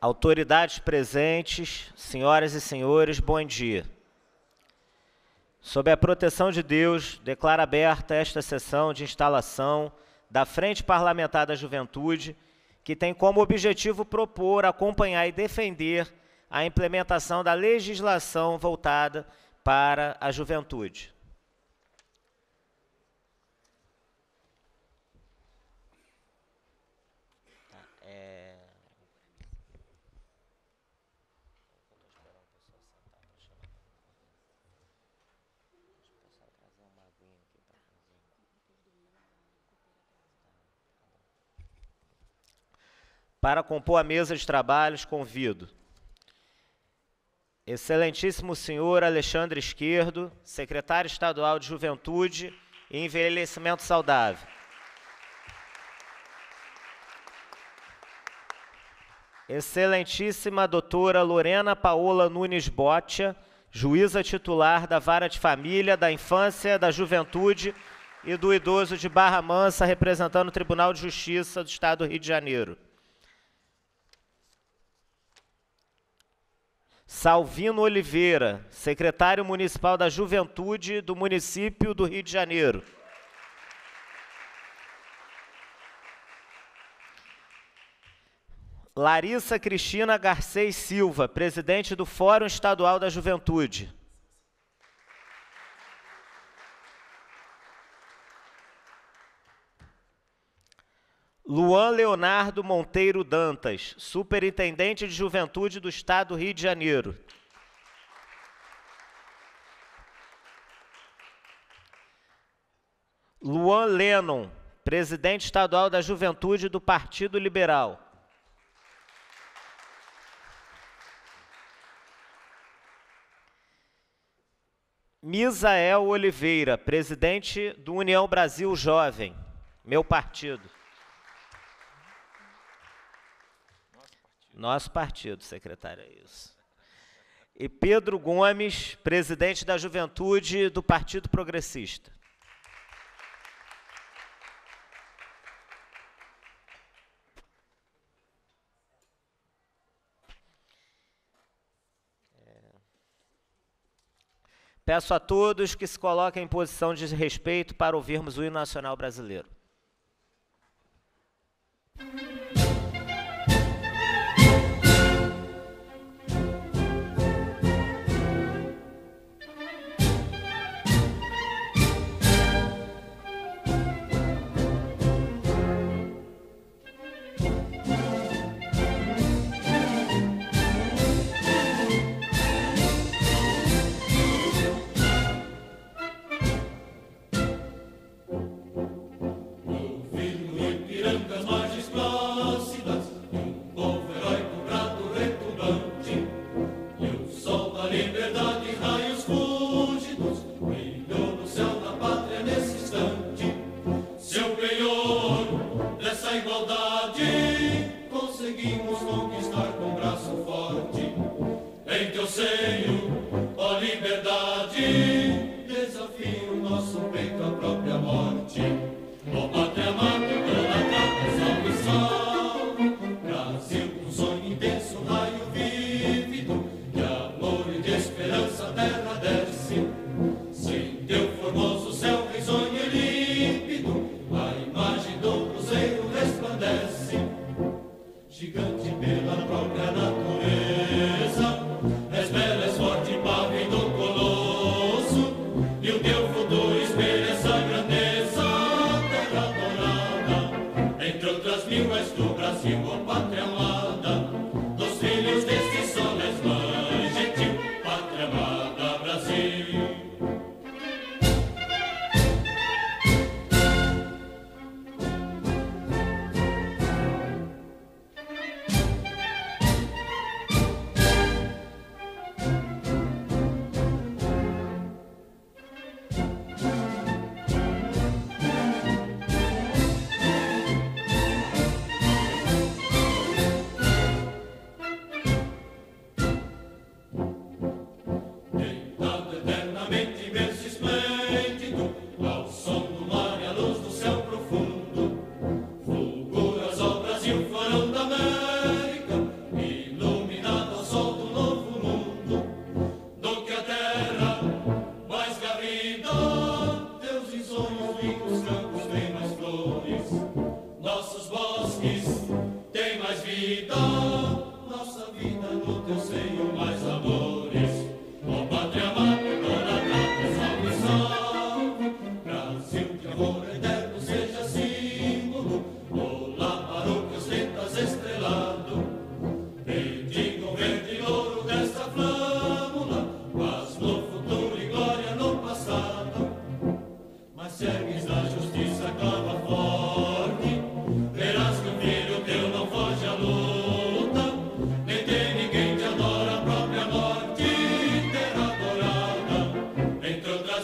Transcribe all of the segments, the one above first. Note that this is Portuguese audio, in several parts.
Autoridades presentes, senhoras e senhores, bom dia. Sob a proteção de Deus, declaro aberta esta sessão de instalação da Frente Parlamentar da Juventude, que tem como objetivo propor, acompanhar e defender a implementação da legislação voltada para a juventude. Para compor a mesa de trabalhos, convido Excelentíssimo senhor Alexandre Esquerdo, secretário estadual de Juventude e Envelhecimento Saudável. Excelentíssima doutora Lorena Paola Nunes Botia, juíza titular da Vara de Família, da Infância, da Juventude e do Idoso de Barra Mansa, representando o Tribunal de Justiça do Estado do Rio de Janeiro. Salvino Oliveira, secretário municipal da Juventude do município do Rio de Janeiro. Larissa Cristina Garcês Silva, presidente do Fórum Estadual da Juventude. Luan Leonardo Monteiro Dantas, Superintendente de Juventude do Estado do Rio de Janeiro. Luan Lennon, presidente estadual da Juventude do Partido Liberal. Misael Oliveira, presidente do União Brasil Jovem, meu partido. Nosso partido, secretário, é isso. E Pedro Gomes, presidente da Juventude do Partido Progressista. É. Peço a todos que se coloquem em posição de respeito para ouvirmos o hino nacional brasileiro.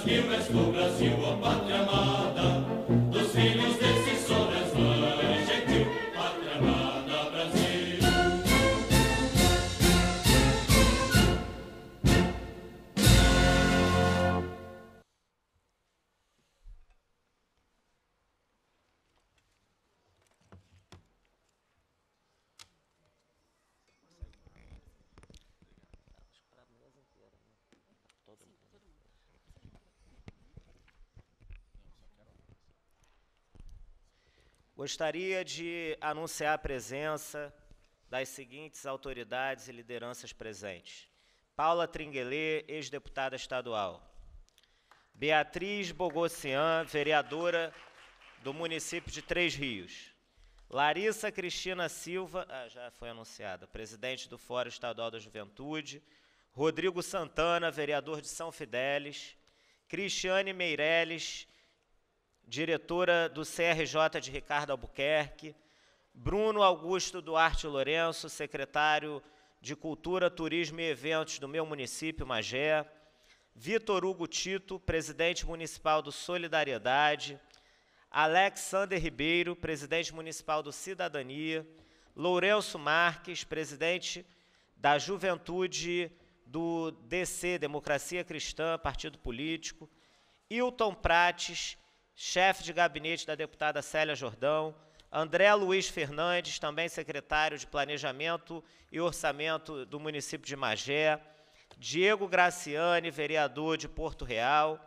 ves tu y patria amada. Gostaria de anunciar a presença das seguintes autoridades e lideranças presentes. Paula Tringuelê, ex-deputada estadual. Beatriz Bogossian, vereadora do município de Três Rios. Larissa Cristina Silva, ah, já foi anunciada, presidente do Fórum Estadual da Juventude. Rodrigo Santana, vereador de São Fidélis. Cristiane Meireles, diretora do CRJ de Ricardo Albuquerque, Bruno Augusto Duarte Lourenço, secretário de Cultura, Turismo e Eventos do meu município, Magé, Vitor Hugo Tito, presidente municipal do Solidariedade, Alexander Ribeiro, presidente municipal do Cidadania, Lourenço Marques, presidente da Juventude do DC, Democracia Cristã, Partido Político, Hilton Prates, chefe de gabinete da deputada Célia Jordão, André Luiz Fernandes, também secretário de Planejamento e Orçamento do município de Magé, Diego Graciani, vereador de Porto Real,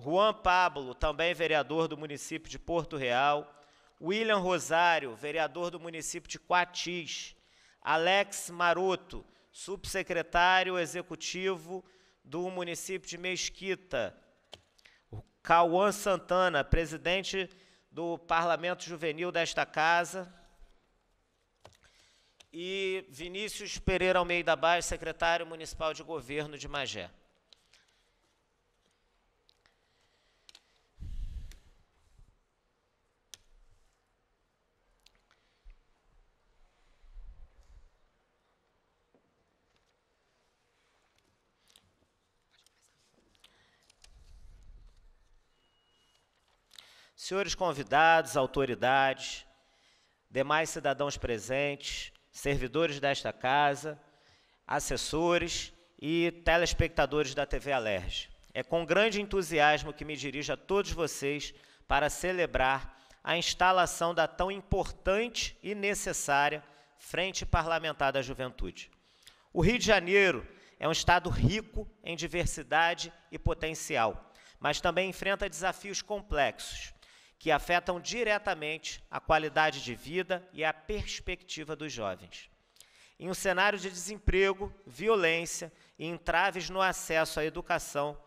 Juan Pablo, também vereador do município de Porto Real, William Rosário, vereador do município de Quatis, Alex Maroto, subsecretário executivo do município de Mesquita, Cauã Santana, presidente do Parlamento Juvenil desta Casa, e Vinícius Pereira Almeida Baixo, secretário municipal de governo de Magé. Senhores convidados, autoridades, demais cidadãos presentes, servidores desta casa, assessores e telespectadores da TV Alerj. É com grande entusiasmo que me dirijo a todos vocês para celebrar a instalação da tão importante e necessária Frente Parlamentar da Juventude. O Rio de Janeiro é um estado rico em diversidade e potencial, mas também enfrenta desafios complexos que afetam diretamente a qualidade de vida e a perspectiva dos jovens. Em um cenário de desemprego, violência e entraves no acesso à educação,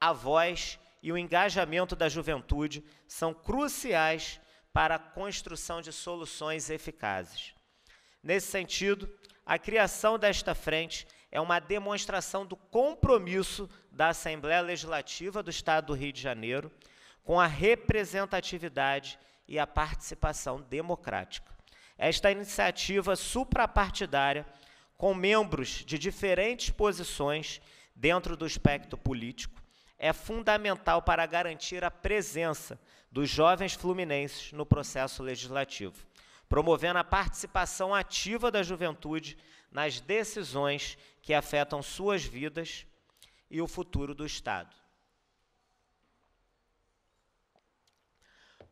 a voz e o engajamento da juventude são cruciais para a construção de soluções eficazes. Nesse sentido, a criação desta frente é uma demonstração do compromisso da Assembleia Legislativa do Estado do Rio de Janeiro com a representatividade e a participação democrática. Esta iniciativa suprapartidária, com membros de diferentes posições dentro do espectro político, é fundamental para garantir a presença dos jovens fluminenses no processo legislativo, promovendo a participação ativa da juventude nas decisões que afetam suas vidas e o futuro do Estado.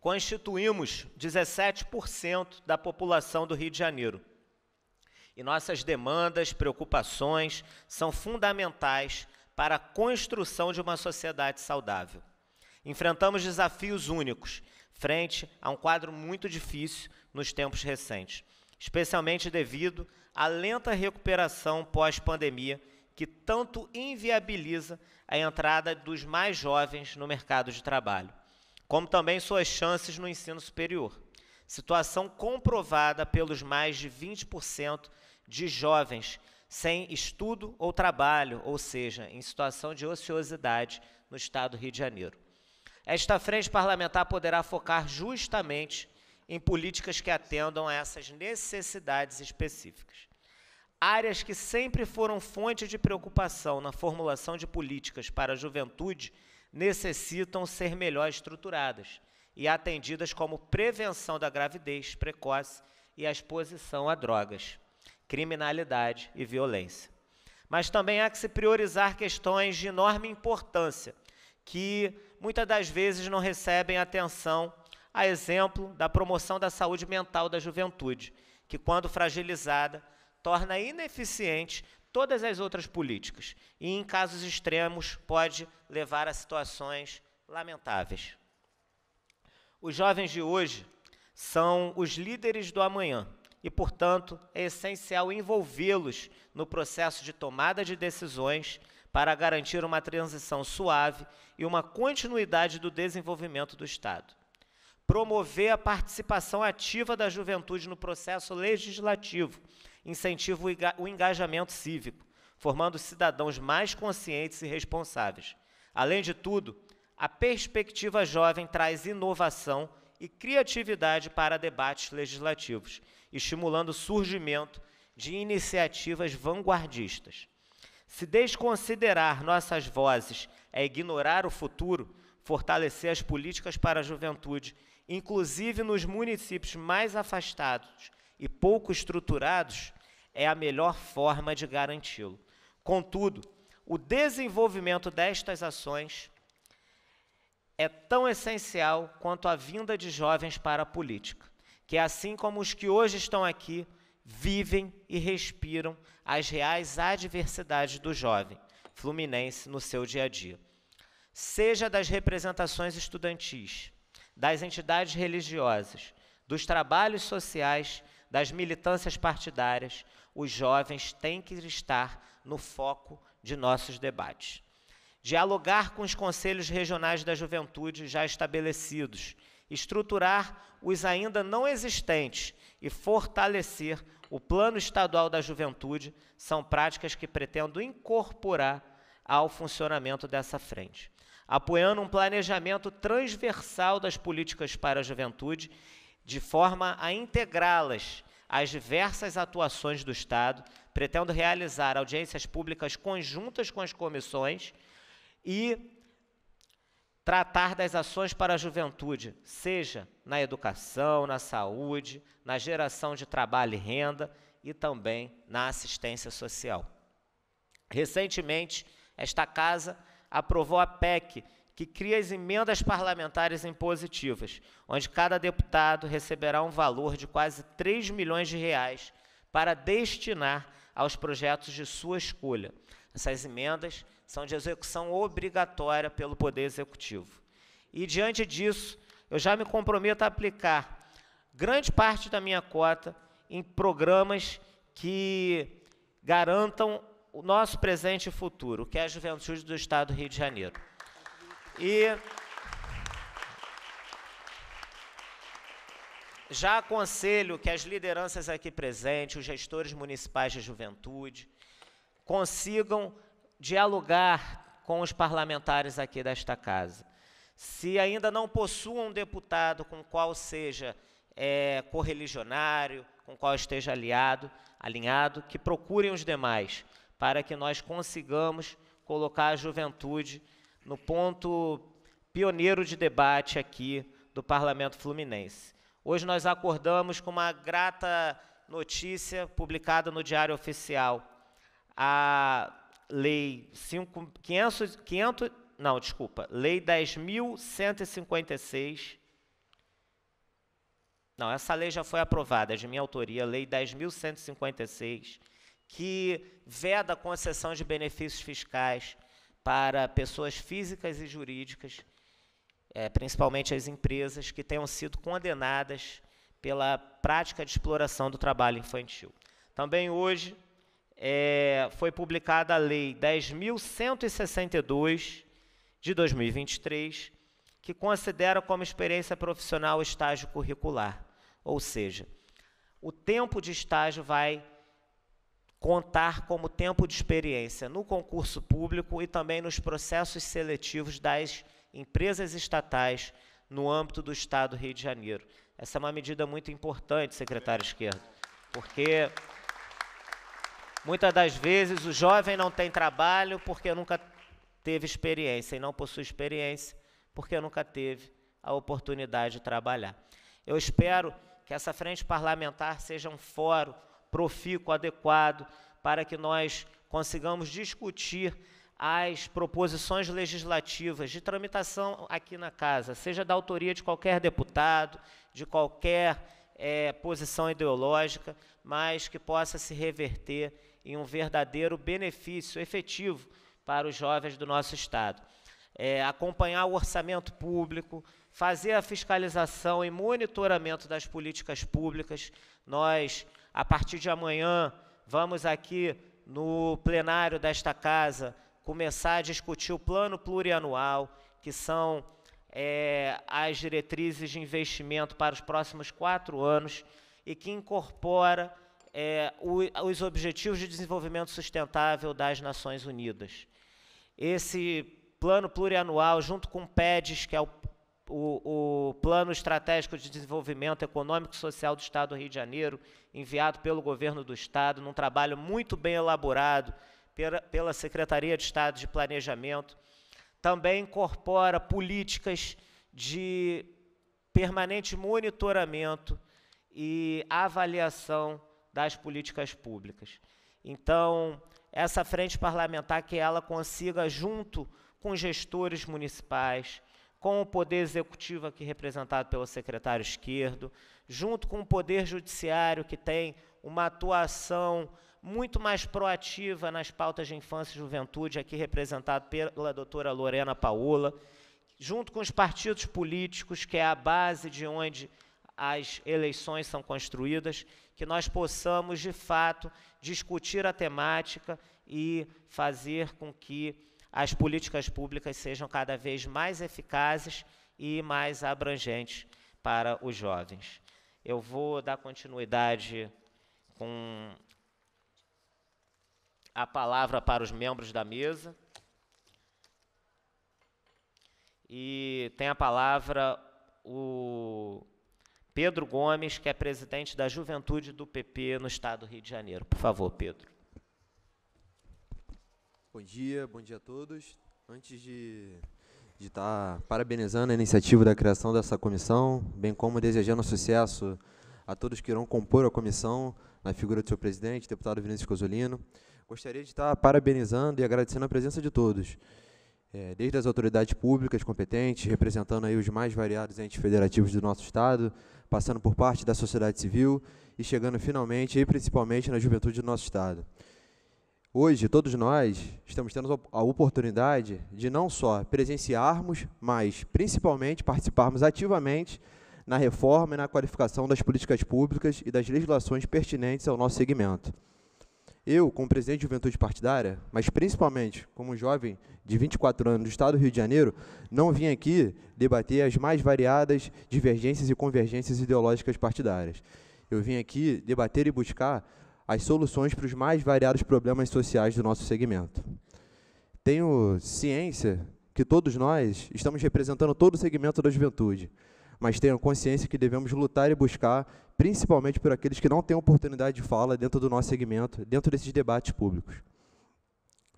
constituímos 17% da população do Rio de Janeiro. E nossas demandas, preocupações são fundamentais para a construção de uma sociedade saudável. Enfrentamos desafios únicos frente a um quadro muito difícil nos tempos recentes, especialmente devido à lenta recuperação pós-pandemia que tanto inviabiliza a entrada dos mais jovens no mercado de trabalho como também suas chances no ensino superior. Situação comprovada pelos mais de 20% de jovens sem estudo ou trabalho, ou seja, em situação de ociosidade no estado do Rio de Janeiro. Esta frente parlamentar poderá focar justamente em políticas que atendam a essas necessidades específicas. Áreas que sempre foram fonte de preocupação na formulação de políticas para a juventude necessitam ser melhor estruturadas e atendidas como prevenção da gravidez precoce e a exposição a drogas, criminalidade e violência. Mas também há que se priorizar questões de enorme importância que muitas das vezes não recebem atenção, a exemplo da promoção da saúde mental da juventude, que quando fragilizada torna ineficiente todas as outras políticas. E, em casos extremos, pode levar a situações lamentáveis. Os jovens de hoje são os líderes do amanhã e, portanto, é essencial envolvê-los no processo de tomada de decisões para garantir uma transição suave e uma continuidade do desenvolvimento do Estado. Promover a participação ativa da juventude no processo legislativo, incentiva o engajamento cívico, formando cidadãos mais conscientes e responsáveis. Além de tudo, a perspectiva jovem traz inovação e criatividade para debates legislativos, estimulando o surgimento de iniciativas vanguardistas. Se desconsiderar nossas vozes é ignorar o futuro, fortalecer as políticas para a juventude, inclusive nos municípios mais afastados e pouco estruturados, é a melhor forma de garanti-lo. Contudo, o desenvolvimento destas ações é tão essencial quanto a vinda de jovens para a política, que é assim como os que hoje estão aqui vivem e respiram as reais adversidades do jovem fluminense no seu dia a dia. Seja das representações estudantis, das entidades religiosas, dos trabalhos sociais, das militâncias partidárias, os jovens têm que estar no foco de nossos debates. Dialogar com os conselhos regionais da juventude já estabelecidos, estruturar os ainda não existentes e fortalecer o Plano Estadual da Juventude são práticas que pretendo incorporar ao funcionamento dessa frente, apoiando um planejamento transversal das políticas para a juventude, de forma a integrá-las as diversas atuações do Estado, pretendo realizar audiências públicas conjuntas com as comissões e tratar das ações para a juventude, seja na educação, na saúde, na geração de trabalho e renda e também na assistência social. Recentemente, esta casa aprovou a PEC que cria as emendas parlamentares impositivas, onde cada deputado receberá um valor de quase 3 milhões de reais para destinar aos projetos de sua escolha. Essas emendas são de execução obrigatória pelo Poder Executivo. E, diante disso, eu já me comprometo a aplicar grande parte da minha cota em programas que garantam o nosso presente e futuro, que é a juventude do Estado do Rio de Janeiro. E já aconselho que as lideranças aqui presentes, os gestores municipais de juventude, consigam dialogar com os parlamentares aqui desta casa. Se ainda não possuam um deputado com qual seja é, correligionário, com qual esteja aliado, alinhado, que procurem os demais, para que nós consigamos colocar a juventude no ponto pioneiro de debate aqui do Parlamento Fluminense. Hoje nós acordamos com uma grata notícia publicada no Diário Oficial. A Lei 5, 500, 500, não, desculpa, Lei 10.156. Não, essa lei já foi aprovada, é de minha autoria, Lei 10.156, que veda a concessão de benefícios fiscais para pessoas físicas e jurídicas, é, principalmente as empresas que tenham sido condenadas pela prática de exploração do trabalho infantil. Também hoje é, foi publicada a Lei 10.162 de 2023, que considera como experiência profissional o estágio curricular, ou seja, o tempo de estágio vai contar como tempo de experiência no concurso público e também nos processos seletivos das empresas estatais no âmbito do Estado do Rio de Janeiro. Essa é uma medida muito importante, secretário esquerdo, porque muitas das vezes o jovem não tem trabalho porque nunca teve experiência e não possui experiência porque nunca teve a oportunidade de trabalhar. Eu espero que essa frente parlamentar seja um fórum profícuo, adequado, para que nós consigamos discutir as proposições legislativas de tramitação aqui na Casa, seja da autoria de qualquer deputado, de qualquer é, posição ideológica, mas que possa se reverter em um verdadeiro benefício efetivo para os jovens do nosso Estado. É, acompanhar o orçamento público, fazer a fiscalização e monitoramento das políticas públicas. Nós a partir de amanhã, vamos aqui no plenário desta casa começar a discutir o plano plurianual, que são é, as diretrizes de investimento para os próximos quatro anos e que incorpora é, o, os Objetivos de Desenvolvimento Sustentável das Nações Unidas. Esse plano plurianual, junto com o PEDES, que é o o, o Plano Estratégico de Desenvolvimento Econômico e Social do Estado do Rio de Janeiro, enviado pelo governo do Estado, num trabalho muito bem elaborado pela, pela Secretaria de Estado de Planejamento. Também incorpora políticas de permanente monitoramento e avaliação das políticas públicas. Então, essa frente parlamentar que ela consiga, junto com gestores municipais, com o poder executivo aqui representado pelo secretário esquerdo, junto com o poder judiciário que tem uma atuação muito mais proativa nas pautas de infância e juventude, aqui representado pela doutora Lorena Paola, junto com os partidos políticos, que é a base de onde as eleições são construídas, que nós possamos, de fato, discutir a temática e fazer com que as políticas públicas sejam cada vez mais eficazes e mais abrangentes para os jovens. Eu vou dar continuidade com a palavra para os membros da mesa. E tem a palavra o Pedro Gomes, que é presidente da Juventude do PP no Estado do Rio de Janeiro. Por favor, Pedro. Bom dia, bom dia a todos. Antes de estar tá parabenizando a iniciativa da criação dessa comissão, bem como desejando sucesso a todos que irão compor a comissão, na figura do seu presidente, deputado Vinícius Cosolino, gostaria de estar tá parabenizando e agradecendo a presença de todos, é, desde as autoridades públicas competentes, representando aí os mais variados entes federativos do nosso Estado, passando por parte da sociedade civil e chegando finalmente e principalmente na juventude do nosso Estado. Hoje, todos nós estamos tendo a oportunidade de não só presenciarmos, mas principalmente participarmos ativamente na reforma e na qualificação das políticas públicas e das legislações pertinentes ao nosso segmento. Eu, como presidente de juventude partidária, mas principalmente como jovem de 24 anos do Estado do Rio de Janeiro, não vim aqui debater as mais variadas divergências e convergências ideológicas partidárias. Eu vim aqui debater e buscar as soluções para os mais variados problemas sociais do nosso segmento. Tenho ciência que todos nós estamos representando todo o segmento da juventude, mas tenho consciência que devemos lutar e buscar, principalmente por aqueles que não têm oportunidade de fala dentro do nosso segmento, dentro desses debates públicos.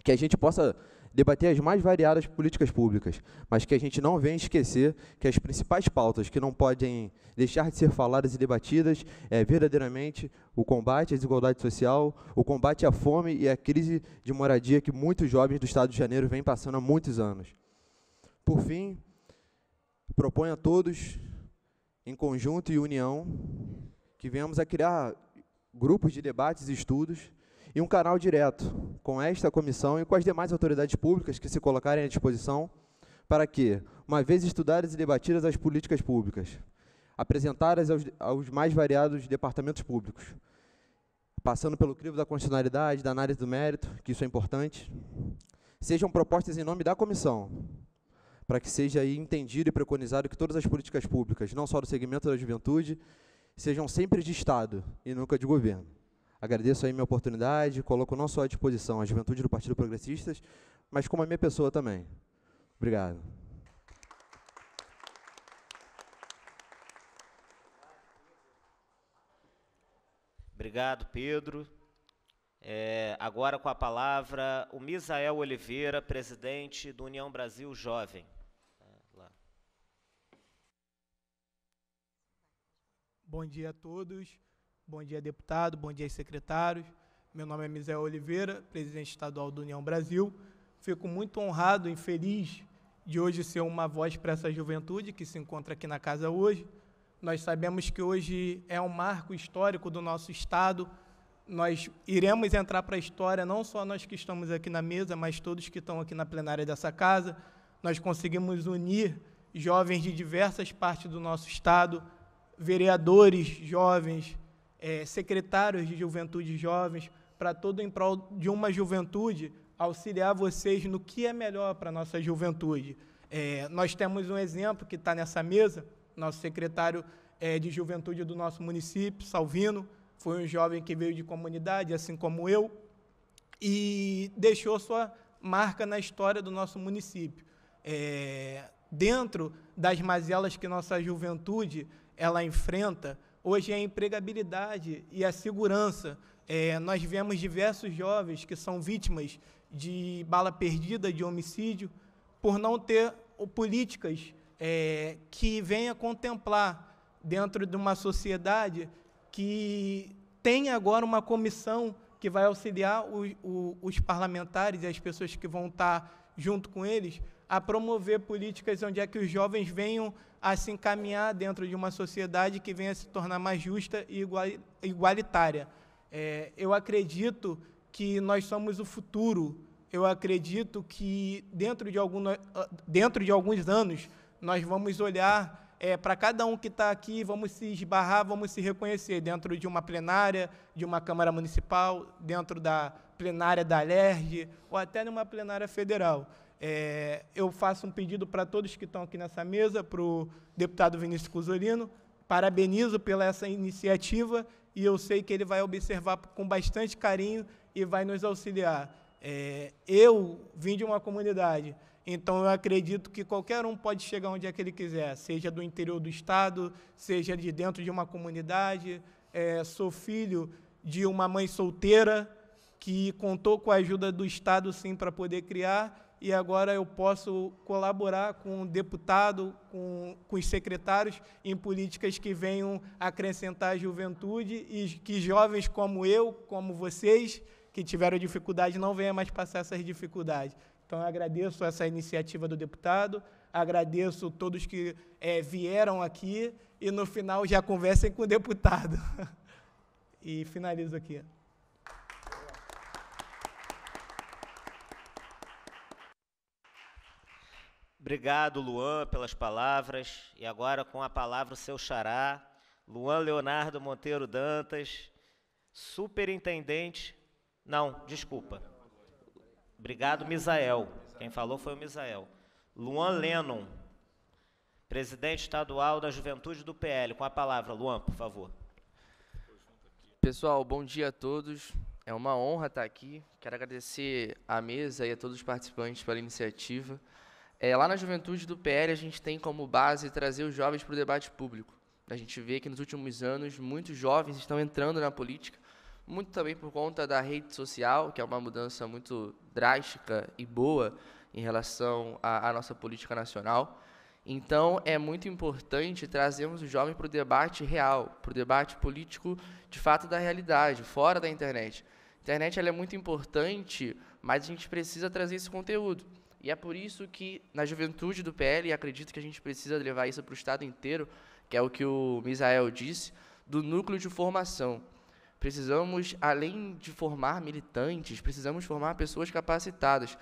Que a gente possa debater as mais variadas políticas públicas, mas que a gente não venha esquecer que as principais pautas que não podem deixar de ser faladas e debatidas é verdadeiramente o combate à desigualdade social, o combate à fome e à crise de moradia que muitos jovens do Estado de Janeiro vêm passando há muitos anos. Por fim, proponho a todos, em conjunto e união, que venhamos a criar grupos de debates e estudos e um canal direto com esta comissão e com as demais autoridades públicas que se colocarem à disposição para que, uma vez estudadas e debatidas as políticas públicas, apresentadas aos, aos mais variados departamentos públicos, passando pelo crivo da constitucionalidade, da análise do mérito, que isso é importante, sejam propostas em nome da comissão, para que seja entendido e preconizado que todas as políticas públicas, não só do segmento da juventude, sejam sempre de Estado e nunca de governo. Agradeço aí minha oportunidade, coloco não só à disposição a juventude do Partido Progressistas, mas como a minha pessoa também. Obrigado. Obrigado, Pedro. É, agora com a palavra o Misael Oliveira, presidente do União Brasil Jovem. É, Bom dia a todos. Bom dia, deputado. Bom dia, secretários. Meu nome é Misael Oliveira, presidente estadual do União Brasil. Fico muito honrado e feliz de hoje ser uma voz para essa juventude que se encontra aqui na casa hoje. Nós sabemos que hoje é um marco histórico do nosso Estado. Nós iremos entrar para a história, não só nós que estamos aqui na mesa, mas todos que estão aqui na plenária dessa casa. Nós conseguimos unir jovens de diversas partes do nosso Estado, vereadores jovens, é, secretários de juventude jovens, para todo em prol de uma juventude auxiliar vocês no que é melhor para a nossa juventude. É, nós temos um exemplo que está nessa mesa, nosso secretário é, de juventude do nosso município, Salvino, foi um jovem que veio de comunidade, assim como eu, e deixou sua marca na história do nosso município. É, dentro das mazelas que nossa juventude ela enfrenta, hoje é a empregabilidade e a segurança. É, nós vemos diversos jovens que são vítimas de bala perdida, de homicídio, por não ter políticas é, que venha contemplar dentro de uma sociedade que tem agora uma comissão que vai auxiliar o, o, os parlamentares e as pessoas que vão estar junto com eles a promover políticas onde é que os jovens venham a se encaminhar dentro de uma sociedade que venha se tornar mais justa e igualitária. É, eu acredito que nós somos o futuro. Eu acredito que dentro de, algum, eh, dentro de alguns anos nós vamos olhar é, para cada um que está aqui, vamos se esbarrar, vamos se reconhecer dentro de uma plenária, de uma Câmara Municipal, dentro da plenária da LERJ ou até numa plenária federal. É, eu faço um pedido para todos que estão aqui nessa mesa, para o deputado Vinícius Cusolino, parabenizo pela essa iniciativa e eu sei que ele vai observar com bastante carinho e vai nos auxiliar. É, eu vim de uma comunidade, então eu acredito que qualquer um pode chegar onde é que ele quiser, seja do interior do estado, seja de dentro de uma comunidade. É, sou filho de uma mãe solteira que contou com a ajuda do estado sim para poder criar e agora eu posso colaborar com o deputado, com, com os secretários em políticas que venham acrescentar a juventude e que jovens como eu, como vocês, que tiveram dificuldade, não venham mais passar essas dificuldades. Então, eu agradeço essa iniciativa do deputado, agradeço todos que é, vieram aqui e, no final, já conversem com o deputado. e finalizo aqui. Obrigado, Luan, pelas palavras. E agora, com a palavra, o seu xará, Luan Leonardo Monteiro Dantas, superintendente. Não, desculpa. Obrigado, Misael. Quem falou foi o Misael. Luan Lennon, presidente estadual da Juventude do PL. Com a palavra, Luan, por favor. Pessoal, bom dia a todos. É uma honra estar aqui. Quero agradecer à mesa e a todos os participantes pela iniciativa. É, lá na juventude do PL, a gente tem como base trazer os jovens para o debate público. A gente vê que nos últimos anos muitos jovens estão entrando na política, muito também por conta da rede social, que é uma mudança muito drástica e boa em relação à, nossa política nacional. Então, é muito importante trazermos o jovem para o debate real, para o debate político de fato da realidade, fora da internet. A internet ela é muito importante, mas a gente precisa trazer esse conteúdo. E é por isso que, na juventude do PL, acredito que a gente precisa levar isso para o Estado inteiro, que é o que o Misael disse, do núcleo de formação. Precisamos, além de formar militantes, precisamos formar pessoas capacitadas,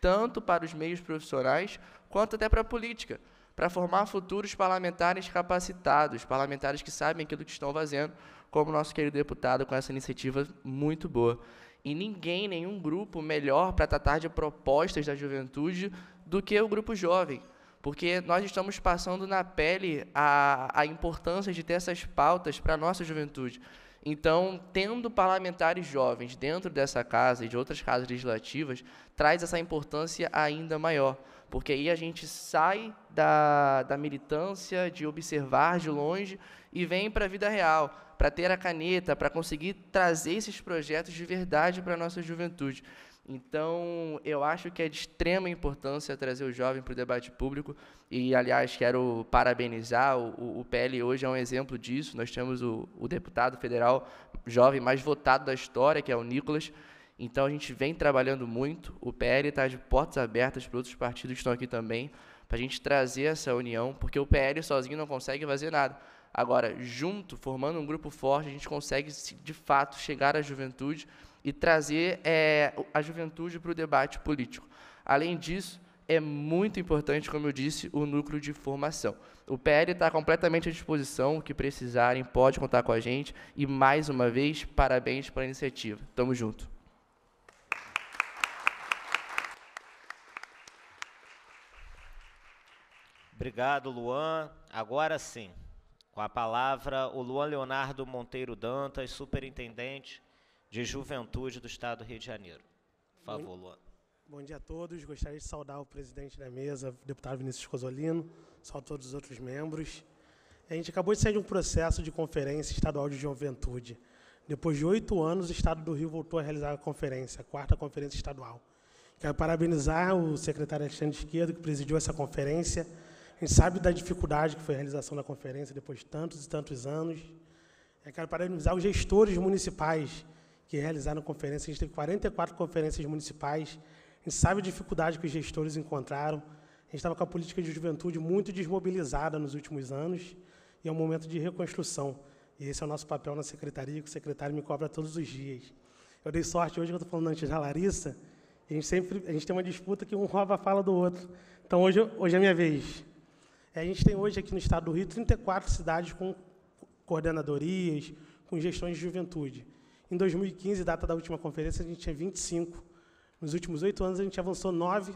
tanto para os meios profissionais quanto até para a política, para formar futuros parlamentares capacitados, parlamentares que sabem aquilo que estão fazendo, como o nosso querido deputado com essa iniciativa muito boa e ninguém, nenhum grupo melhor para tratar de propostas da juventude do que o grupo jovem. Porque nós estamos passando na pele a, a importância de ter essas pautas para a nossa juventude. Então, tendo parlamentares jovens dentro dessa casa e de outras casas legislativas, traz essa importância ainda maior, porque aí a gente sai da, da militância, de observar de longe e vem para a vida real para ter a caneta, para conseguir trazer esses projetos de verdade para a nossa juventude. Então, eu acho que é de extrema importância trazer o jovem para o debate público. E, aliás, quero parabenizar. O, o PL hoje é um exemplo disso. Nós temos o, o deputado federal jovem mais votado da história, que é o Nicolas. Então, a gente vem trabalhando muito. O PL está de portas abertas para outros partidos que estão aqui também, para a gente trazer essa união, porque o PL sozinho não consegue fazer nada. Agora, junto, formando um grupo forte, a gente consegue, de fato, chegar à juventude e trazer é, a juventude para o debate político. Além disso, é muito importante, como eu disse, o núcleo de formação. O PL está completamente à disposição, o que precisarem pode contar com a gente. E, mais uma vez, parabéns pela iniciativa. Tamo junto. Obrigado, Luan. Agora sim. Com a palavra, o Luan Leonardo Monteiro Dantas, superintendente de Juventude do Estado do Rio de Janeiro. Por favor, Luan. Bom dia a todos. Gostaria de saudar o presidente da mesa, o deputado Vinícius Cosolino, saudar todos os outros membros. A gente acabou de sair de um processo de conferência estadual de juventude. Depois de oito anos, o Estado do Rio voltou a realizar a conferência, a quarta conferência estadual. Quero parabenizar o secretário Alexandre Esquerdo, que presidiu essa conferência, gente sabe da dificuldade que foi a realização da conferência depois de tantos e tantos anos. Eu é, quero parabenizar os gestores municipais que realizaram a conferência. A gente teve 44 conferências municipais. A gente sabe a dificuldade que os gestores encontraram. A gente estava com a política de juventude muito desmobilizada nos últimos anos e é um momento de reconstrução. E esse é o nosso papel na secretaria, que o secretário me cobra todos os dias. Eu dei sorte hoje que eu estou falando antes da Larissa. A gente sempre a gente tem uma disputa que um rouba a fala do outro. Então hoje, hoje é a minha vez. É, a gente tem hoje aqui no estado do Rio 34 cidades com coordenadorias, com gestões de juventude. Em 2015, data da última conferência, a gente tinha 25. Nos últimos oito anos, a gente avançou nove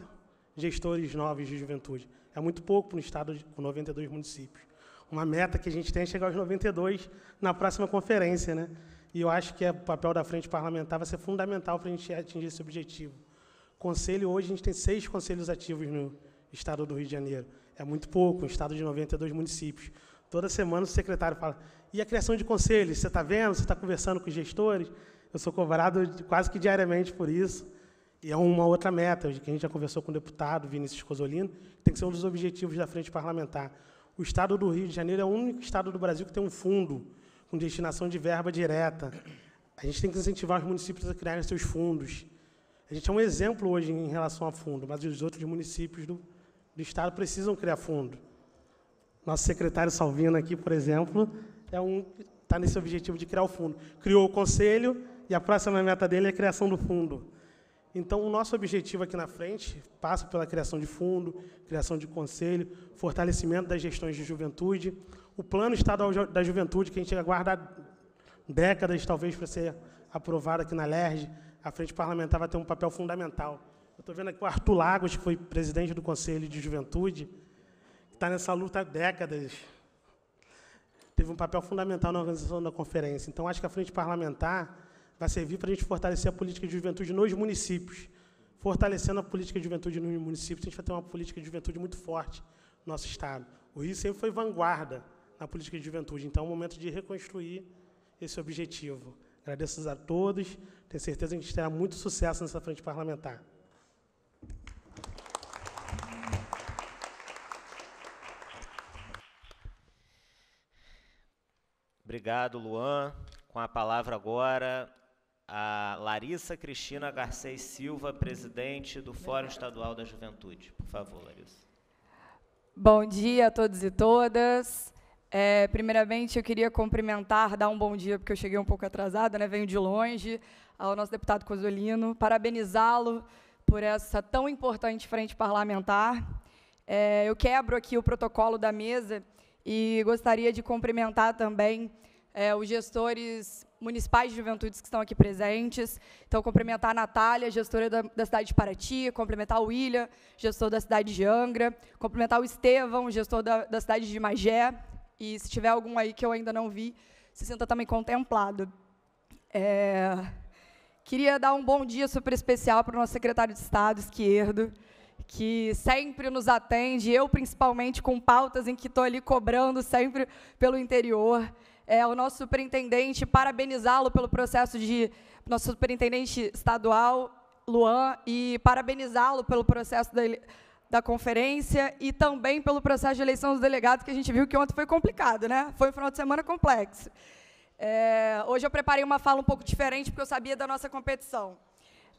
gestores novos de juventude. É muito pouco para um estado com 92 municípios. Uma meta que a gente tem é chegar aos 92 na próxima conferência. Né? E eu acho que o é papel da frente parlamentar vai ser fundamental para a gente atingir esse objetivo. Conselho, hoje, a gente tem seis conselhos ativos no estado do Rio de Janeiro. É muito pouco, um estado de 92 municípios. Toda semana o secretário fala, e a criação de conselhos? Você está vendo? Você está conversando com os gestores? Eu sou cobrado quase que diariamente por isso. E é uma outra meta, que a gente já conversou com o deputado Vinícius Cosolino, que tem que ser um dos objetivos da frente parlamentar. O Estado do Rio de Janeiro é o único Estado do Brasil que tem um fundo com destinação de verba direta. A gente tem que incentivar os municípios a criarem seus fundos. A gente é um exemplo hoje em relação a fundo, mas os outros municípios do, do Estado precisam criar fundo. Nosso secretário Salvino aqui, por exemplo, é um está nesse objetivo de criar o fundo. Criou o conselho e a próxima meta dele é a criação do fundo. Então, o nosso objetivo aqui na frente passa pela criação de fundo, criação de conselho, fortalecimento das gestões de juventude, o plano estadual da juventude, que a gente aguarda décadas, talvez, para ser aprovado aqui na LERJ, a frente parlamentar vai ter um papel fundamental eu estou vendo aqui o Arthur Lagos, que foi presidente do Conselho de Juventude, que está nessa luta há décadas. Teve um papel fundamental na organização da conferência. Então, acho que a frente parlamentar vai servir para a gente fortalecer a política de juventude nos municípios. Fortalecendo a política de juventude nos municípios, a gente vai ter uma política de juventude muito forte no nosso Estado. O Rio sempre foi vanguarda na política de juventude, então é o momento de reconstruir esse objetivo. Agradeço a todos, tenho certeza que a gente terá muito sucesso nessa frente parlamentar. Obrigado, Luan. Com a palavra agora a Larissa Cristina Garcês Silva, presidente do Fórum Estadual da Juventude. Por favor, Larissa. Bom dia a todos e todas. É, primeiramente, eu queria cumprimentar, dar um bom dia, porque eu cheguei um pouco atrasada, né, venho de longe, ao nosso deputado Cozolino, parabenizá-lo por essa tão importante frente parlamentar. É, eu quebro aqui o protocolo da mesa e gostaria de cumprimentar também é, os gestores municipais de juventudes que estão aqui presentes. Então, cumprimentar a Natália, gestora da, da cidade de Paraty, cumprimentar o William, gestor da cidade de Angra, cumprimentar o Estevão, gestor da, da cidade de Magé. E se tiver algum aí que eu ainda não vi, se sinta também contemplado. É... Queria dar um bom dia super especial para o nosso secretário de Estado, Esquerdo, que sempre nos atende, eu principalmente com pautas em que estou ali cobrando sempre pelo interior. É, o nosso superintendente, parabenizá-lo pelo processo de. Nosso superintendente estadual, Luan, e parabenizá-lo pelo processo da, da conferência e também pelo processo de eleição dos delegados, que a gente viu que ontem foi complicado, né? Foi um final de semana complexo. É, hoje eu preparei uma fala um pouco diferente, porque eu sabia da nossa competição.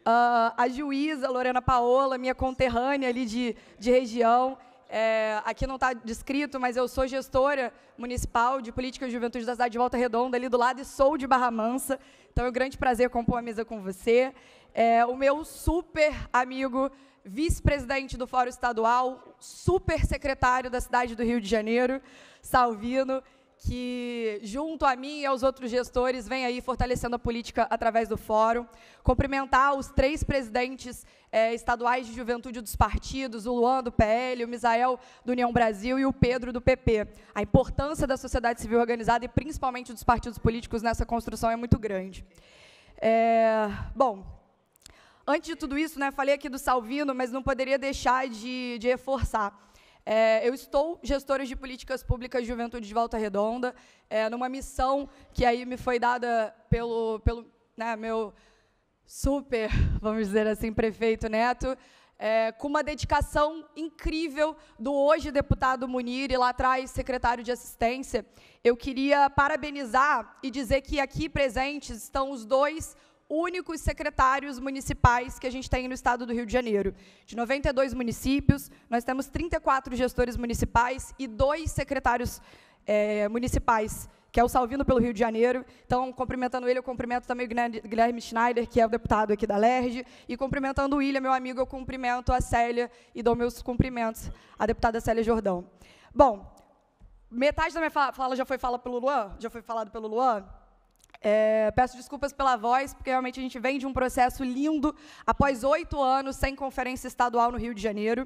Uh, a juíza Lorena Paola, minha conterrânea ali de, de região. É, aqui não está descrito, mas eu sou gestora municipal de política e juventude da cidade de Volta Redonda, ali do lado, e sou de Barra Mansa. Então é um grande prazer compor a mesa com você. É, o meu super amigo, vice-presidente do Fórum Estadual, super secretário da cidade do Rio de Janeiro, Salvino que, junto a mim e aos outros gestores, vem aí fortalecendo a política através do fórum. Cumprimentar os três presidentes é, estaduais de juventude dos partidos, o Luan do PL, o Misael do União Brasil e o Pedro do PP. A importância da sociedade civil organizada e principalmente dos partidos políticos nessa construção é muito grande. É, bom, antes de tudo isso, né, falei aqui do Salvino, mas não poderia deixar de, de reforçar é, eu estou gestora de políticas públicas de juventude de Volta Redonda, é, numa missão que aí me foi dada pelo, pelo né, meu super, vamos dizer assim, prefeito Neto, é, com uma dedicação incrível do hoje deputado Munir e lá atrás secretário de assistência. Eu queria parabenizar e dizer que aqui presentes estão os dois únicos secretários municipais que a gente tem no estado do Rio de Janeiro. De 92 municípios, nós temos 34 gestores municipais e dois secretários é, municipais, que é o Salvino pelo Rio de Janeiro. Então, cumprimentando ele, eu cumprimento também o Guilherme Schneider, que é o deputado aqui da LERJ, e cumprimentando o William, meu amigo, eu cumprimento a Célia e dou meus cumprimentos à deputada Célia Jordão. Bom, metade da minha fala já foi falada pelo Luan, já foi falado pelo Luan. É, peço desculpas pela voz, porque realmente a gente vem de um processo lindo, após oito anos sem conferência estadual no Rio de Janeiro.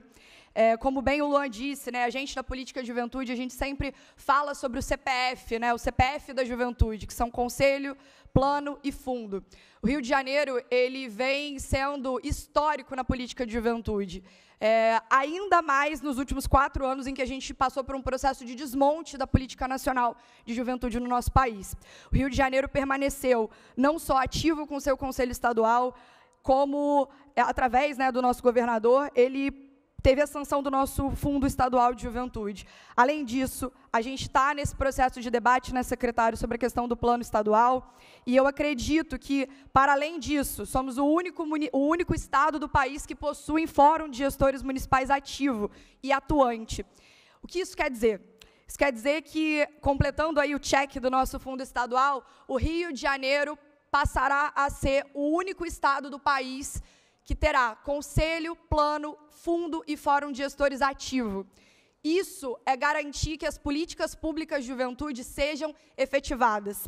É, como bem o Luan disse, né, a gente da política de juventude, a gente sempre fala sobre o CPF, né, o CPF da juventude, que são Conselho plano e fundo. O Rio de Janeiro ele vem sendo histórico na política de juventude. É, ainda mais nos últimos quatro anos em que a gente passou por um processo de desmonte da política nacional de juventude no nosso país. O Rio de Janeiro permaneceu não só ativo com seu Conselho Estadual, como, é, através né, do nosso governador, ele teve a sanção do nosso Fundo Estadual de Juventude. Além disso, a gente está nesse processo de debate, né, secretário, sobre a questão do plano estadual, e eu acredito que, para além disso, somos o único, o único estado do país que possui um fórum de gestores municipais ativo e atuante. O que isso quer dizer? Isso quer dizer que, completando aí o cheque do nosso fundo estadual, o Rio de Janeiro passará a ser o único estado do país que terá conselho, plano, fundo e fórum de gestores ativo. Isso é garantir que as políticas públicas de juventude sejam efetivadas.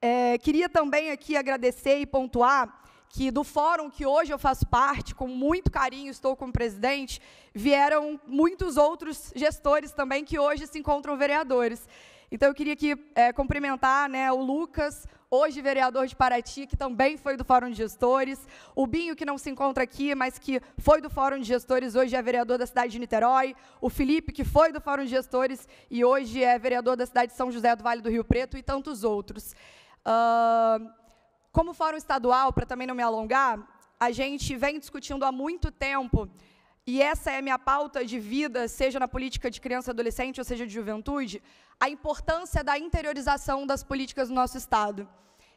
É, queria também aqui agradecer e pontuar que do fórum que hoje eu faço parte, com muito carinho estou como presidente, vieram muitos outros gestores também que hoje se encontram vereadores. Então eu queria aqui é, cumprimentar né, o Lucas, hoje vereador de Paraty, que também foi do Fórum de Gestores, o Binho, que não se encontra aqui, mas que foi do Fórum de Gestores, hoje é vereador da cidade de Niterói, o Felipe, que foi do Fórum de Gestores e hoje é vereador da cidade de São José do Vale do Rio Preto e tantos outros. Uh, como Fórum Estadual, para também não me alongar, a gente vem discutindo há muito tempo e essa é a minha pauta de vida, seja na política de criança e adolescente, ou seja de juventude, a importância da interiorização das políticas do nosso Estado.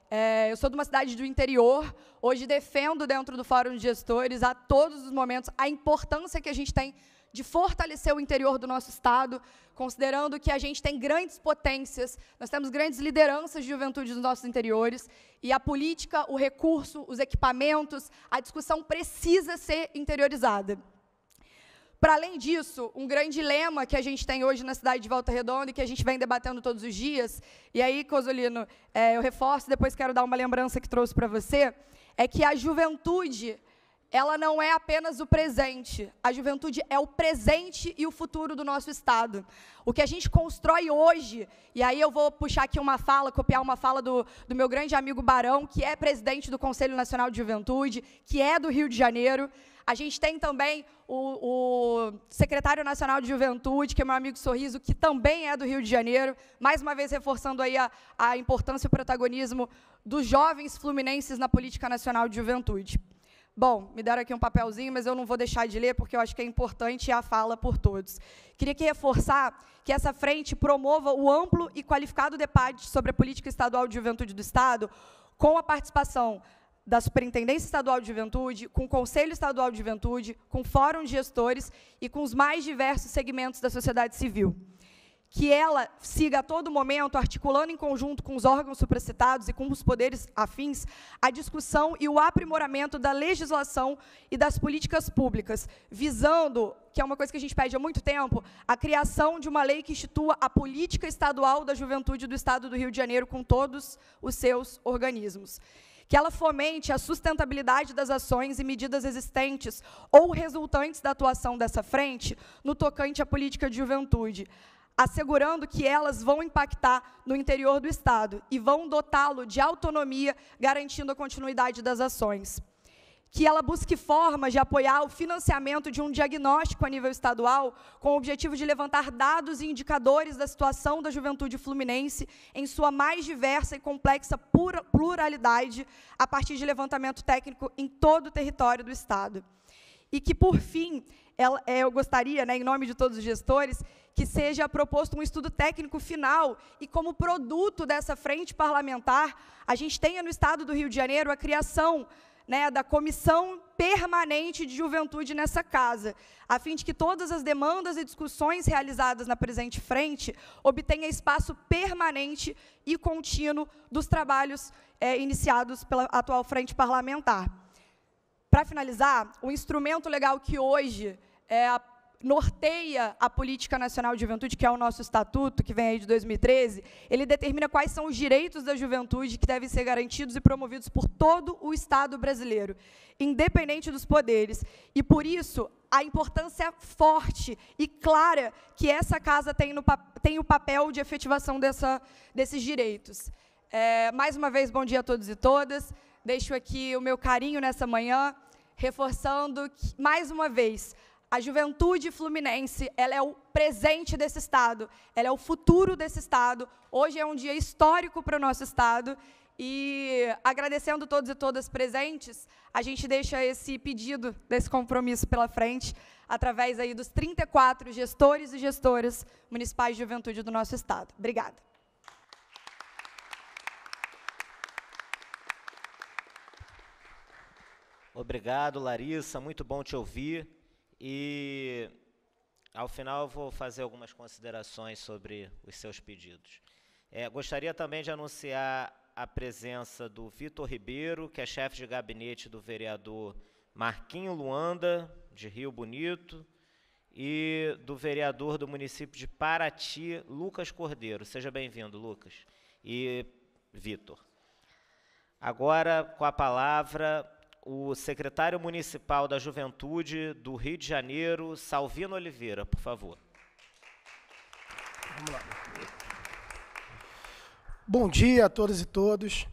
É, eu sou de uma cidade do interior, hoje defendo dentro do Fórum de Gestores, a todos os momentos, a importância que a gente tem de fortalecer o interior do nosso Estado, considerando que a gente tem grandes potências, nós temos grandes lideranças de juventude nos nossos interiores, e a política, o recurso, os equipamentos, a discussão precisa ser interiorizada. Para além disso, um grande lema que a gente tem hoje na cidade de Volta Redonda e que a gente vem debatendo todos os dias, e aí, Cosolino, é, eu reforço, depois quero dar uma lembrança que trouxe para você, é que a juventude ela não é apenas o presente. A juventude é o presente e o futuro do nosso Estado. O que a gente constrói hoje, e aí eu vou puxar aqui uma fala, copiar uma fala do, do meu grande amigo Barão, que é presidente do Conselho Nacional de Juventude, que é do Rio de Janeiro. A gente tem também o, o, secretário nacional de juventude, que é meu amigo Sorriso, que também é do Rio de Janeiro, mais uma vez reforçando aí a, a importância e o protagonismo dos jovens fluminenses na política nacional de juventude. Bom, me deram aqui um papelzinho, mas eu não vou deixar de ler, porque eu acho que é importante a fala por todos. Queria que reforçar que essa frente promova o amplo e qualificado debate sobre a política estadual de juventude do Estado, com a participação da Superintendência Estadual de Juventude, com o Conselho Estadual de Juventude, com o Fórum de Gestores e com os mais diversos segmentos da sociedade civil. Que ela siga a todo momento, articulando em conjunto com os órgãos supracitados e com os poderes afins, a discussão e o aprimoramento da legislação e das políticas públicas, visando, que é uma coisa que a gente pede há muito tempo, a criação de uma lei que institua a política estadual da juventude do Estado do Rio de Janeiro com todos os seus organismos que ela fomente a sustentabilidade das ações e medidas existentes ou resultantes da atuação dessa frente no tocante à política de juventude, assegurando que elas vão impactar no interior do Estado e vão dotá-lo de autonomia, garantindo a continuidade das ações que ela busque formas de apoiar o financiamento de um diagnóstico a nível estadual, com o objetivo de levantar dados e indicadores da situação da juventude fluminense em sua mais diversa e complexa pluralidade, a partir de levantamento técnico em todo o território do Estado. E que, por fim, ela, é, eu gostaria, né, em nome de todos os gestores, que seja proposto um estudo técnico final e, como produto dessa frente parlamentar, a gente tenha no Estado do Rio de Janeiro a criação né, da comissão permanente de juventude nessa casa, a fim de que todas as demandas e discussões realizadas na presente frente obtenham espaço permanente e contínuo dos trabalhos é, iniciados pela atual frente parlamentar. Para finalizar, o instrumento legal que hoje é a norteia a Política Nacional de Juventude, que é o nosso estatuto, que vem aí de 2013, ele determina quais são os direitos da juventude que devem ser garantidos e promovidos por todo o Estado brasileiro, independente dos poderes. E, por isso, a importância forte e clara que essa casa tem, no, tem o papel de efetivação dessa, desses direitos. É, mais uma vez, bom dia a todos e todas. Deixo aqui o meu carinho nessa manhã, reforçando, que, mais uma vez, a juventude fluminense, ela é o presente desse estado, ela é o futuro desse estado. Hoje é um dia histórico para o nosso estado e agradecendo todos e todas presentes, a gente deixa esse pedido desse compromisso pela frente através aí dos 34 gestores e gestoras municipais de juventude do nosso estado. Obrigada. Obrigado, Larissa, muito bom te ouvir. E ao final eu vou fazer algumas considerações sobre os seus pedidos. É, gostaria também de anunciar a presença do Vitor Ribeiro, que é chefe de gabinete do vereador Marquinho Luanda, de Rio Bonito, e do vereador do município de Paraty, Lucas Cordeiro. Seja bem-vindo, Lucas. E Vitor. Agora, com a palavra, o secretário municipal da Juventude do Rio de Janeiro, Salvino Oliveira, por favor. Vamos lá. Bom dia a todas e todos.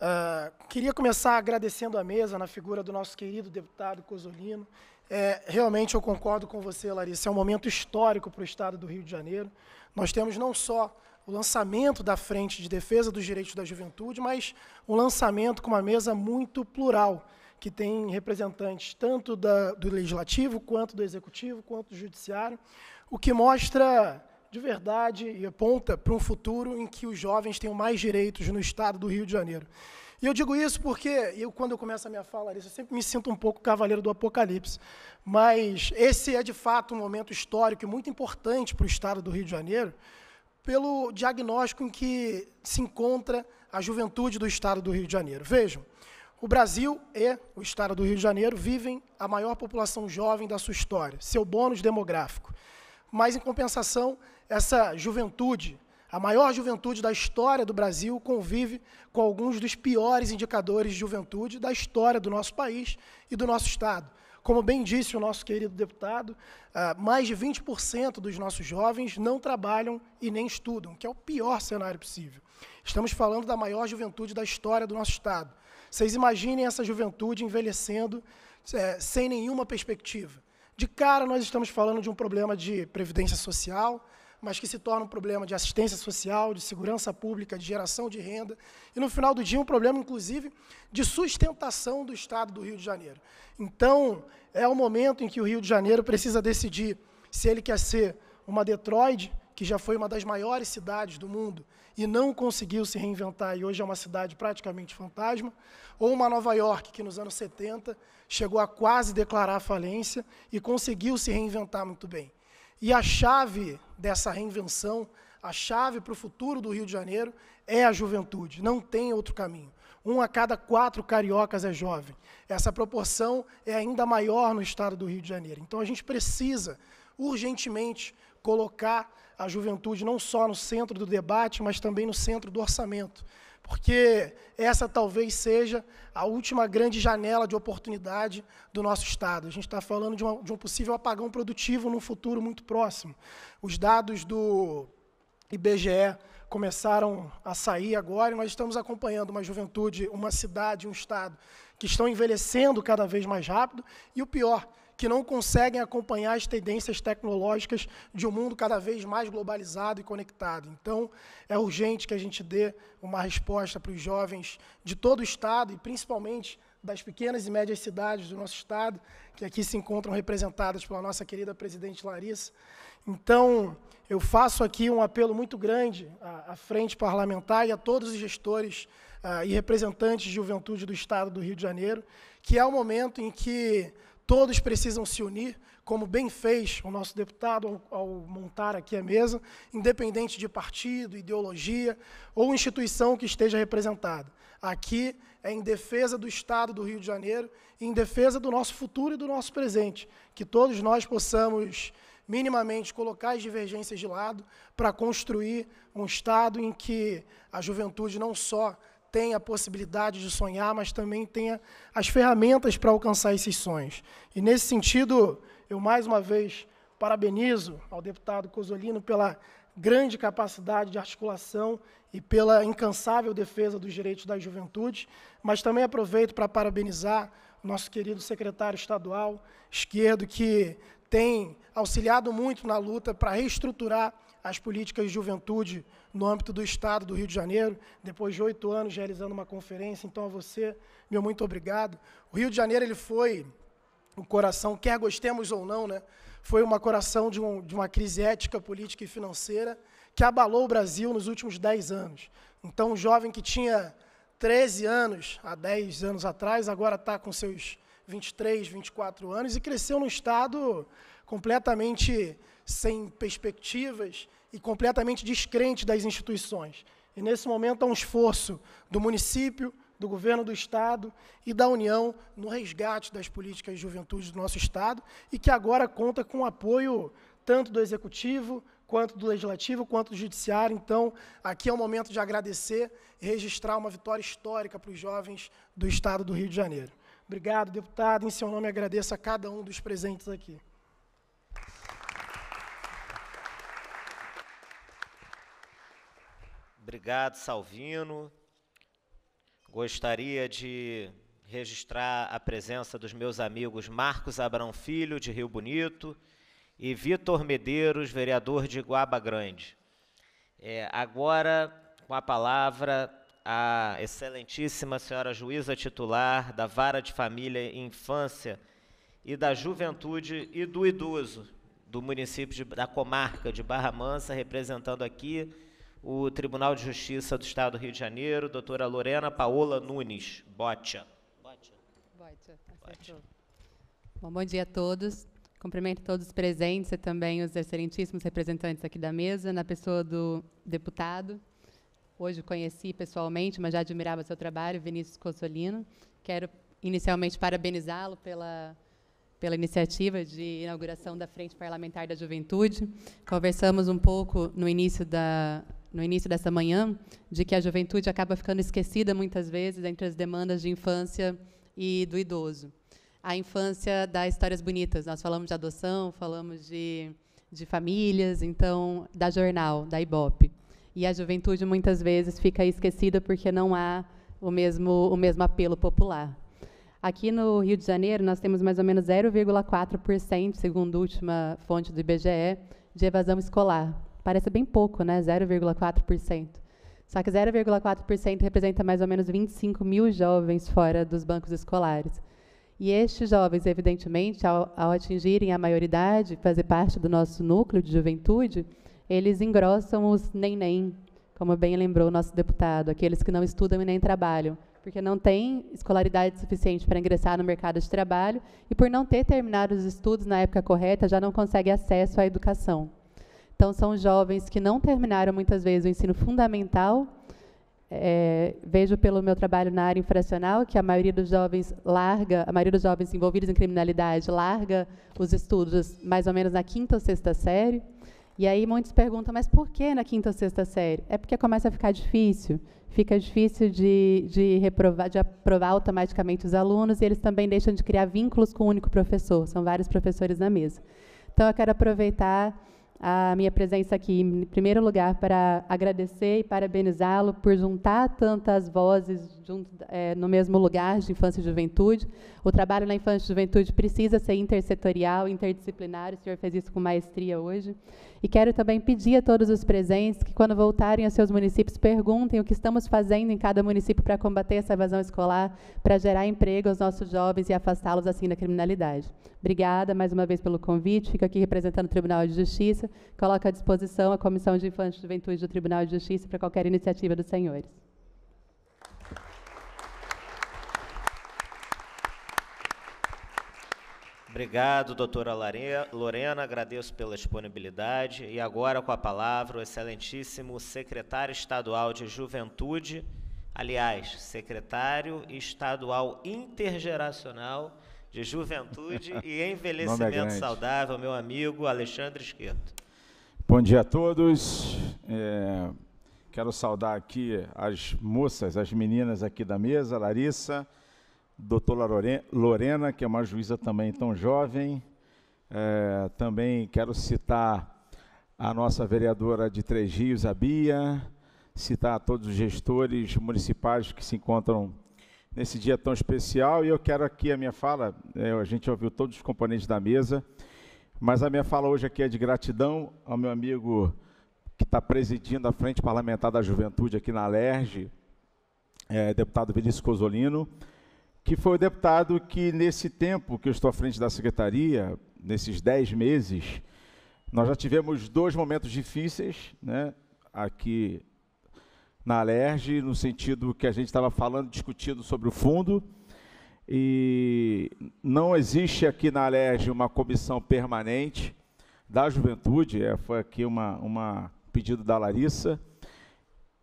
Uh, queria começar agradecendo a mesa na figura do nosso querido deputado Cozolino. É, realmente eu concordo com você, Larissa, é um momento histórico para o Estado do Rio de Janeiro. Nós temos não só o lançamento da Frente de Defesa dos Direitos da Juventude, mas um lançamento com uma mesa muito plural, que tem representantes tanto da, do legislativo, quanto do executivo, quanto do judiciário, o que mostra de verdade e aponta para um futuro em que os jovens tenham mais direitos no estado do Rio de Janeiro. E eu digo isso porque, eu, quando eu começo a minha fala, Larissa, eu sempre me sinto um pouco cavaleiro do apocalipse. Mas esse é, de fato, um momento histórico e muito importante para o Estado do Rio de Janeiro, pelo diagnóstico em que se encontra a juventude do Estado do Rio de Janeiro. Vejam, o Brasil e o estado do Rio de Janeiro vivem a maior população jovem da sua história, seu bônus demográfico. Mas, em compensação, essa juventude, a maior juventude da história do Brasil, convive com alguns dos piores indicadores de juventude da história do nosso país e do nosso estado. Como bem disse o nosso querido deputado, ah, mais de 20% dos nossos jovens não trabalham e nem estudam, que é o pior cenário possível. Estamos falando da maior juventude da história do nosso Estado. Vocês imaginem essa juventude envelhecendo é, sem nenhuma perspectiva. De cara, nós estamos falando de um problema de previdência social, mas que se torna um problema de assistência social, de segurança pública, de geração de renda, e no final do dia um problema, inclusive, de sustentação do Estado do Rio de Janeiro. Então, é o momento em que o Rio de Janeiro precisa decidir se ele quer ser uma Detroit, que já foi uma das maiores cidades do mundo, e não conseguiu se reinventar e hoje é uma cidade praticamente fantasma, ou uma Nova York que nos anos 70 chegou a quase declarar falência e conseguiu se reinventar muito bem. E a chave dessa reinvenção, a chave para o futuro do Rio de Janeiro é a juventude, não tem outro caminho. Um a cada quatro cariocas é jovem. Essa proporção é ainda maior no estado do Rio de Janeiro. Então a gente precisa urgentemente colocar a juventude não só no centro do debate, mas também no centro do orçamento. Porque essa talvez seja a última grande janela de oportunidade do nosso Estado. A gente está falando de, uma, de um possível apagão produtivo num futuro muito próximo. Os dados do IBGE começaram a sair agora e nós estamos acompanhando uma juventude, uma cidade, um Estado que estão envelhecendo cada vez mais rápido e o pior, que não conseguem acompanhar as tendências tecnológicas de um mundo cada vez mais globalizado e conectado. Então, é urgente que a gente dê uma resposta para os jovens de todo o Estado e principalmente das pequenas e médias cidades do nosso Estado, que aqui se encontram representadas pela nossa querida presidente Larissa. Então, eu faço aqui um apelo muito grande à, frente parlamentar e a todos os gestores ah, e representantes de juventude do Estado do Rio de Janeiro, que é o momento em que todos precisam se unir, como bem fez o nosso deputado ao, ao, montar aqui a mesa, independente de partido, ideologia ou instituição que esteja representada. Aqui é em defesa do Estado do Rio de Janeiro, e em defesa do nosso futuro e do nosso presente, que todos nós possamos minimamente colocar as divergências de lado para construir um Estado em que a juventude não só tem a possibilidade de sonhar, mas também tenha as ferramentas para alcançar esses sonhos. E nesse sentido, eu mais uma vez parabenizo ao deputado Cosolino pela grande capacidade de articulação e pela incansável defesa dos direitos da juventude, mas também aproveito para parabenizar o nosso querido secretário estadual, esquerdo, que tem auxiliado muito na luta para reestruturar as políticas de juventude no âmbito do Estado do Rio de Janeiro, depois de oito anos realizando uma conferência. Então, a você, meu muito obrigado. O Rio de Janeiro ele foi o coração, quer gostemos ou não, né, foi uma coração de, um, de uma crise ética, política e financeira que abalou o Brasil nos últimos dez anos. Então, um jovem que tinha 13 anos, há 10 anos atrás, agora está com seus 23, 24 anos e cresceu num estado completamente sem perspectivas e completamente descrente das instituições. E nesse momento há um esforço do município, do governo do Estado e da União no resgate das políticas de juventude do nosso Estado e que agora conta com o apoio tanto do Executivo, quanto do Legislativo, quanto do Judiciário. Então, aqui é o momento de agradecer e registrar uma vitória histórica para os jovens do Estado do Rio de Janeiro. Obrigado, deputado. Em seu nome, agradeço a cada um dos presentes aqui. Obrigado, Salvino. Gostaria de registrar a presença dos meus amigos Marcos Abrão Filho, de Rio Bonito, e Vitor Medeiros, vereador de Guaba Grande. É, agora, com a palavra, a excelentíssima senhora juíza titular da Vara de Família e Infância e da Juventude e do Idoso do município de, da comarca de Barra Mansa, representando aqui o Tribunal de Justiça do Estado do Rio de Janeiro, doutora Lorena Paola Nunes Botia. Bom, bom dia a todos. Cumprimento todos os presentes e também os excelentíssimos representantes aqui da mesa, na pessoa do deputado. Hoje conheci pessoalmente, mas já admirava seu trabalho, Vinícius Consolino. Quero inicialmente parabenizá-lo pela pela iniciativa de inauguração da Frente Parlamentar da Juventude. Conversamos um pouco no início da, no início dessa manhã, de que a juventude acaba ficando esquecida muitas vezes entre as demandas de infância e do idoso. A infância dá histórias bonitas. Nós falamos de adoção, falamos de, de famílias, então, da jornal, da Ibope. E a juventude muitas vezes fica esquecida porque não há o mesmo, o mesmo apelo popular. Aqui no Rio de Janeiro, nós temos mais ou menos 0,4%, segundo a última fonte do IBGE, de evasão escolar parece bem pouco, né? 0,4%. Só que 0,4% representa mais ou menos 25 mil jovens fora dos bancos escolares. E estes jovens, evidentemente, ao, ao atingirem a maioridade, fazer parte do nosso núcleo de juventude, eles engrossam os nem-nem, como bem lembrou o nosso deputado, aqueles que não estudam e nem trabalham, porque não têm escolaridade suficiente para ingressar no mercado de trabalho e, por não ter terminado os estudos na época correta, já não consegue acesso à educação. Então, são jovens que não terminaram muitas vezes o ensino fundamental. É, vejo pelo meu trabalho na área infracional que a maioria dos jovens larga, a maioria dos jovens envolvidos em criminalidade larga os estudos mais ou menos na quinta ou sexta série. E aí muitos perguntam, mas por que na quinta ou sexta série? É porque começa a ficar difícil. Fica difícil de, de, reprovar, de aprovar automaticamente os alunos e eles também deixam de criar vínculos com o um único professor. São vários professores na mesa. Então, eu quero aproveitar a minha presença aqui, em primeiro lugar, para agradecer e parabenizá-lo por juntar tantas vozes junto, é, no mesmo lugar de infância e juventude. O trabalho na infância e juventude precisa ser intersetorial, interdisciplinar, o senhor fez isso com maestria hoje. E quero também pedir a todos os presentes que, quando voltarem aos seus municípios, perguntem o que estamos fazendo em cada município para combater essa evasão escolar, para gerar emprego aos nossos jovens e afastá-los assim da criminalidade. Obrigada mais uma vez pelo convite. Fico aqui representando o Tribunal de Justiça. Coloco à disposição a Comissão de Infância e Juventude do Tribunal de Justiça para qualquer iniciativa dos senhores. Obrigado, doutora Lorena, agradeço pela disponibilidade. E agora, com a palavra, o excelentíssimo secretário estadual de Juventude, aliás, secretário estadual intergeracional de Juventude e é Envelhecimento é Saudável, meu amigo Alexandre Esquerdo. Bom dia a todos. É, quero saudar aqui as moças, as meninas aqui da mesa, Larissa, Larissa doutora Lorena, que é uma juíza também tão jovem. É, também quero citar a nossa vereadora de Três Rios, a Bia, citar todos os gestores municipais que se encontram nesse dia tão especial. E eu quero aqui a minha fala, é, a gente ouviu todos os componentes da mesa, mas a minha fala hoje aqui é de gratidão ao meu amigo que está presidindo a Frente Parlamentar da Juventude aqui na Alerj, é, deputado Vinícius Cosolino, que foi o deputado que, nesse tempo que eu estou à frente da secretaria, nesses dez meses, nós já tivemos dois momentos difíceis né, aqui na Alerj, no sentido que a gente estava falando, discutindo sobre o fundo, e não existe aqui na Alerj uma comissão permanente da juventude, é, foi aqui uma, uma pedido da Larissa,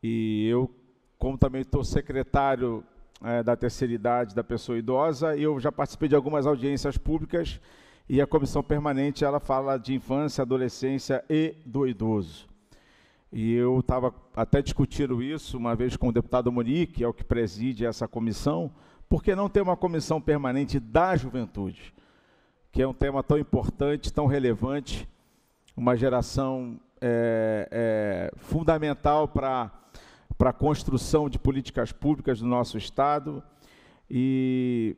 e eu, como também estou secretário é, da terceira idade da pessoa idosa. Eu já participei de algumas audiências públicas e a comissão permanente ela fala de infância, adolescência e do idoso. E eu estava até discutindo isso uma vez com o deputado Monique, que é o que preside essa comissão, porque não ter uma comissão permanente da juventude, que é um tema tão importante, tão relevante, uma geração é, é, fundamental para para a construção de políticas públicas do nosso Estado. E,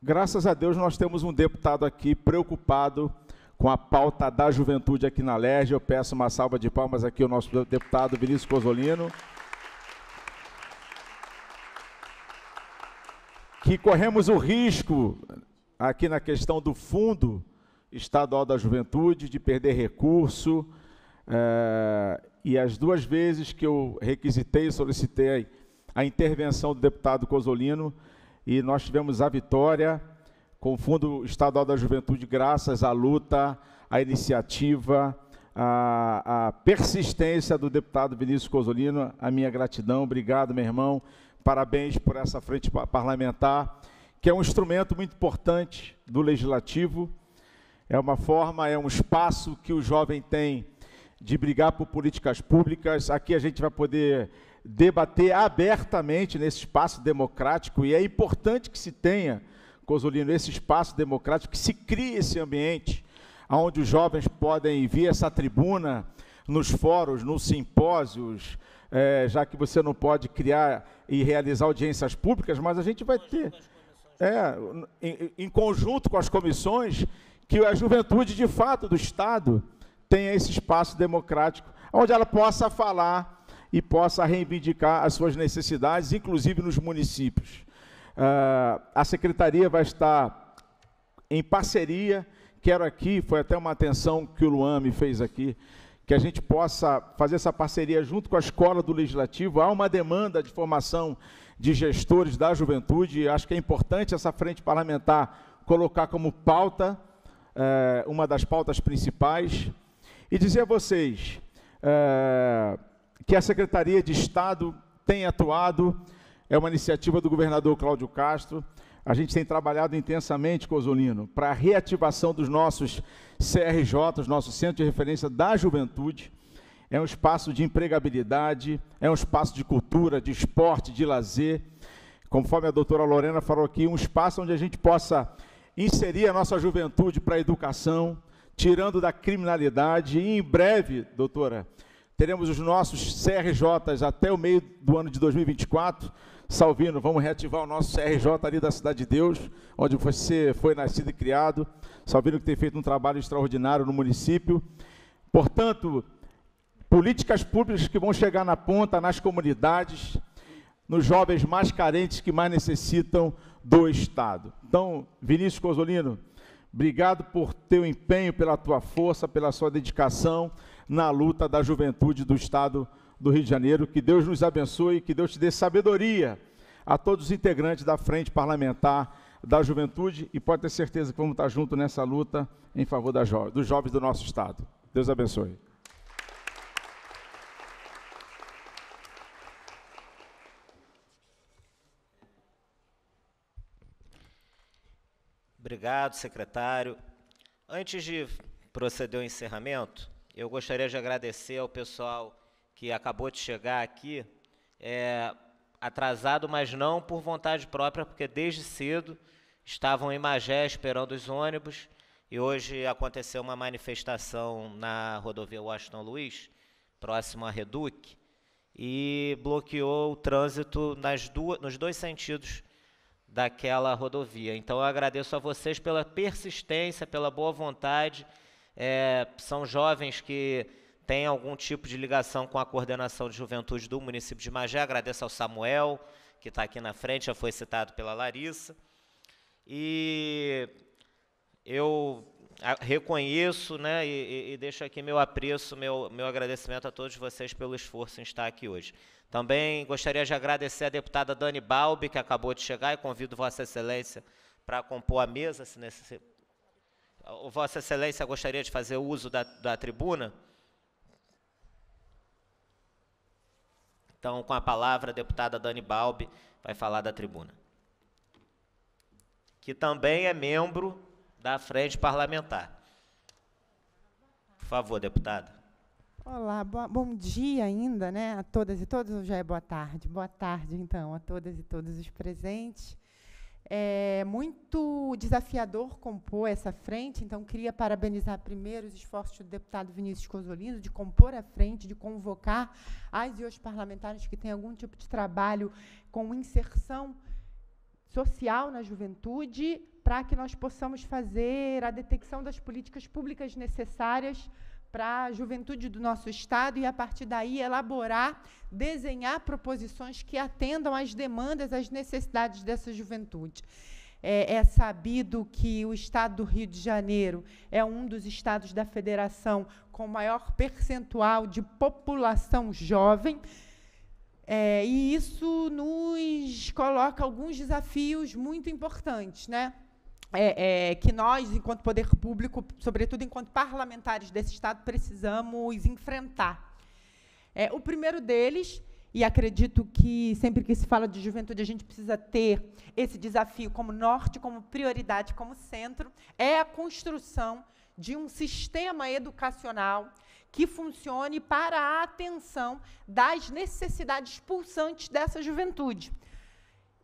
graças a Deus, nós temos um deputado aqui preocupado com a pauta da juventude aqui na LERJ. Eu peço uma salva de palmas aqui ao nosso deputado Vinícius Cosolino. Que corremos o risco, aqui na questão do Fundo Estadual da Juventude, de perder recurso. É, e as duas vezes que eu requisitei e solicitei a intervenção do deputado Cosolino, e nós tivemos a vitória com o Fundo Estadual da Juventude, graças à luta, à iniciativa, à, à persistência do deputado Vinícius Cosolino, a minha gratidão, obrigado, meu irmão, parabéns por essa frente parlamentar, que é um instrumento muito importante do Legislativo, é uma forma, é um espaço que o jovem tem de brigar por políticas públicas. Aqui a gente vai poder debater abertamente nesse espaço democrático e é importante que se tenha, Cosolino, esse espaço democrático, que se crie esse ambiente onde os jovens podem vir essa tribuna nos fóruns, nos simpósios, é, já que você não pode criar e realizar audiências públicas, mas a gente vai ter, é, em, em conjunto com as comissões, que a juventude de fato do Estado tenha esse espaço democrático onde ela possa falar e possa reivindicar as suas necessidades, inclusive nos municípios. Uh, a secretaria vai estar em parceria. Quero aqui, foi até uma atenção que o Luan me fez aqui, que a gente possa fazer essa parceria junto com a escola do Legislativo. Há uma demanda de formação de gestores da juventude. Acho que é importante essa frente parlamentar colocar como pauta, eh, uma das pautas principais. E dizer a vocês é, que a Secretaria de Estado tem atuado, é uma iniciativa do governador Cláudio Castro. A gente tem trabalhado intensamente, Cozolino, para a reativação dos nossos CRJ, os nossos centros de Referência da Juventude. É um espaço de empregabilidade, é um espaço de cultura, de esporte, de lazer. Conforme a doutora Lorena falou aqui, um espaço onde a gente possa inserir a nossa juventude para a educação, tirando da criminalidade. E em breve, doutora, teremos os nossos CRJs até o meio do ano de 2024. Salvino, vamos reativar o nosso CRJ ali da Cidade de Deus, onde você foi nascido e criado. Salvino que tem feito um trabalho extraordinário no município. Portanto, políticas públicas que vão chegar na ponta, nas comunidades, nos jovens mais carentes que mais necessitam do Estado. Então, Vinícius Cozolino. Obrigado por teu empenho, pela tua força, pela sua dedicação na luta da juventude do Estado do Rio de Janeiro. Que Deus nos abençoe, que Deus te dê sabedoria a todos os integrantes da Frente Parlamentar da Juventude e pode ter certeza que vamos estar juntos nessa luta em favor jo dos jovens do nosso Estado. Deus abençoe. Obrigado, secretário. Antes de proceder ao encerramento, eu gostaria de agradecer ao pessoal que acabou de chegar aqui, é, atrasado, mas não por vontade própria, porque desde cedo estavam em Magé esperando os ônibus e hoje aconteceu uma manifestação na rodovia Washington Luiz, próximo a Reduc, e bloqueou o trânsito nas duas, nos dois sentidos daquela rodovia. Então eu agradeço a vocês pela persistência, pela boa vontade. É, são jovens que têm algum tipo de ligação com a coordenação de juventude do município de Magé. Agradeço ao Samuel, que está aqui na frente, já foi citado pela Larissa. E eu reconheço né, e, e deixo aqui meu apreço, meu, meu agradecimento a todos vocês pelo esforço em estar aqui hoje. Também gostaria de agradecer à deputada Dani Balbi, que acabou de chegar, e convido Vossa Excelência para compor a mesa, se necessário. Vossa Excelência gostaria de fazer uso da, da tribuna? Então, com a palavra, a deputada Dani Balbi vai falar da tribuna. Que também é membro da Frente Parlamentar. Por favor, deputada. Olá, bo bom dia ainda, né, a todas e todos, já é boa tarde. Boa tarde, então, a todas e todos os presentes. É muito desafiador compor essa frente, então queria parabenizar primeiro os esforços do deputado Vinícius Cozolino de compor a frente, de convocar as e os parlamentares que têm algum tipo de trabalho com inserção social na juventude, para que nós possamos fazer a detecção das políticas públicas necessárias para a juventude do nosso Estado e, a partir daí, elaborar, desenhar proposições que atendam às demandas, às necessidades dessa juventude. É, é, sabido que o Estado do Rio de Janeiro é um dos estados da federação com maior percentual de população jovem. É, e isso nos coloca alguns desafios muito importantes, né? é, é, que nós, enquanto poder público, sobretudo enquanto parlamentares desse Estado, precisamos enfrentar. É, o primeiro deles, e acredito que sempre que se fala de juventude a gente precisa ter esse desafio como norte, como prioridade, como centro, é a construção de um sistema educacional que funcione para a atenção das necessidades pulsantes dessa juventude.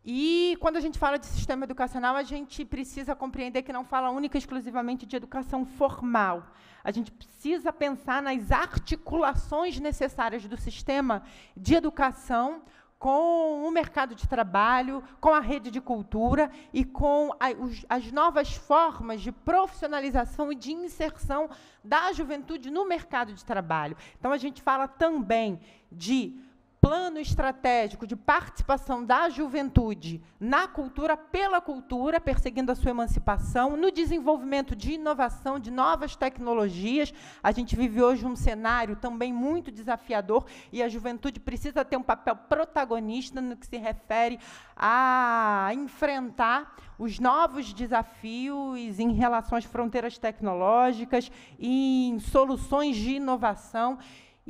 E quando a gente fala de sistema educacional, a gente precisa compreender que não fala única e exclusivamente de educação formal. A gente precisa pensar nas articulações necessárias do sistema de educação com o mercado de trabalho, com a rede de cultura e com a, os, as novas formas de profissionalização e de inserção da juventude no mercado de trabalho. Então, a gente fala também de plano estratégico de participação da juventude na cultura, pela cultura, perseguindo a sua emancipação, no desenvolvimento de inovação, de novas tecnologias. A gente vive hoje um cenário também muito desafiador e a juventude precisa ter um papel protagonista no que se refere a enfrentar os novos desafios em relação às fronteiras tecnológicas, em soluções de inovação.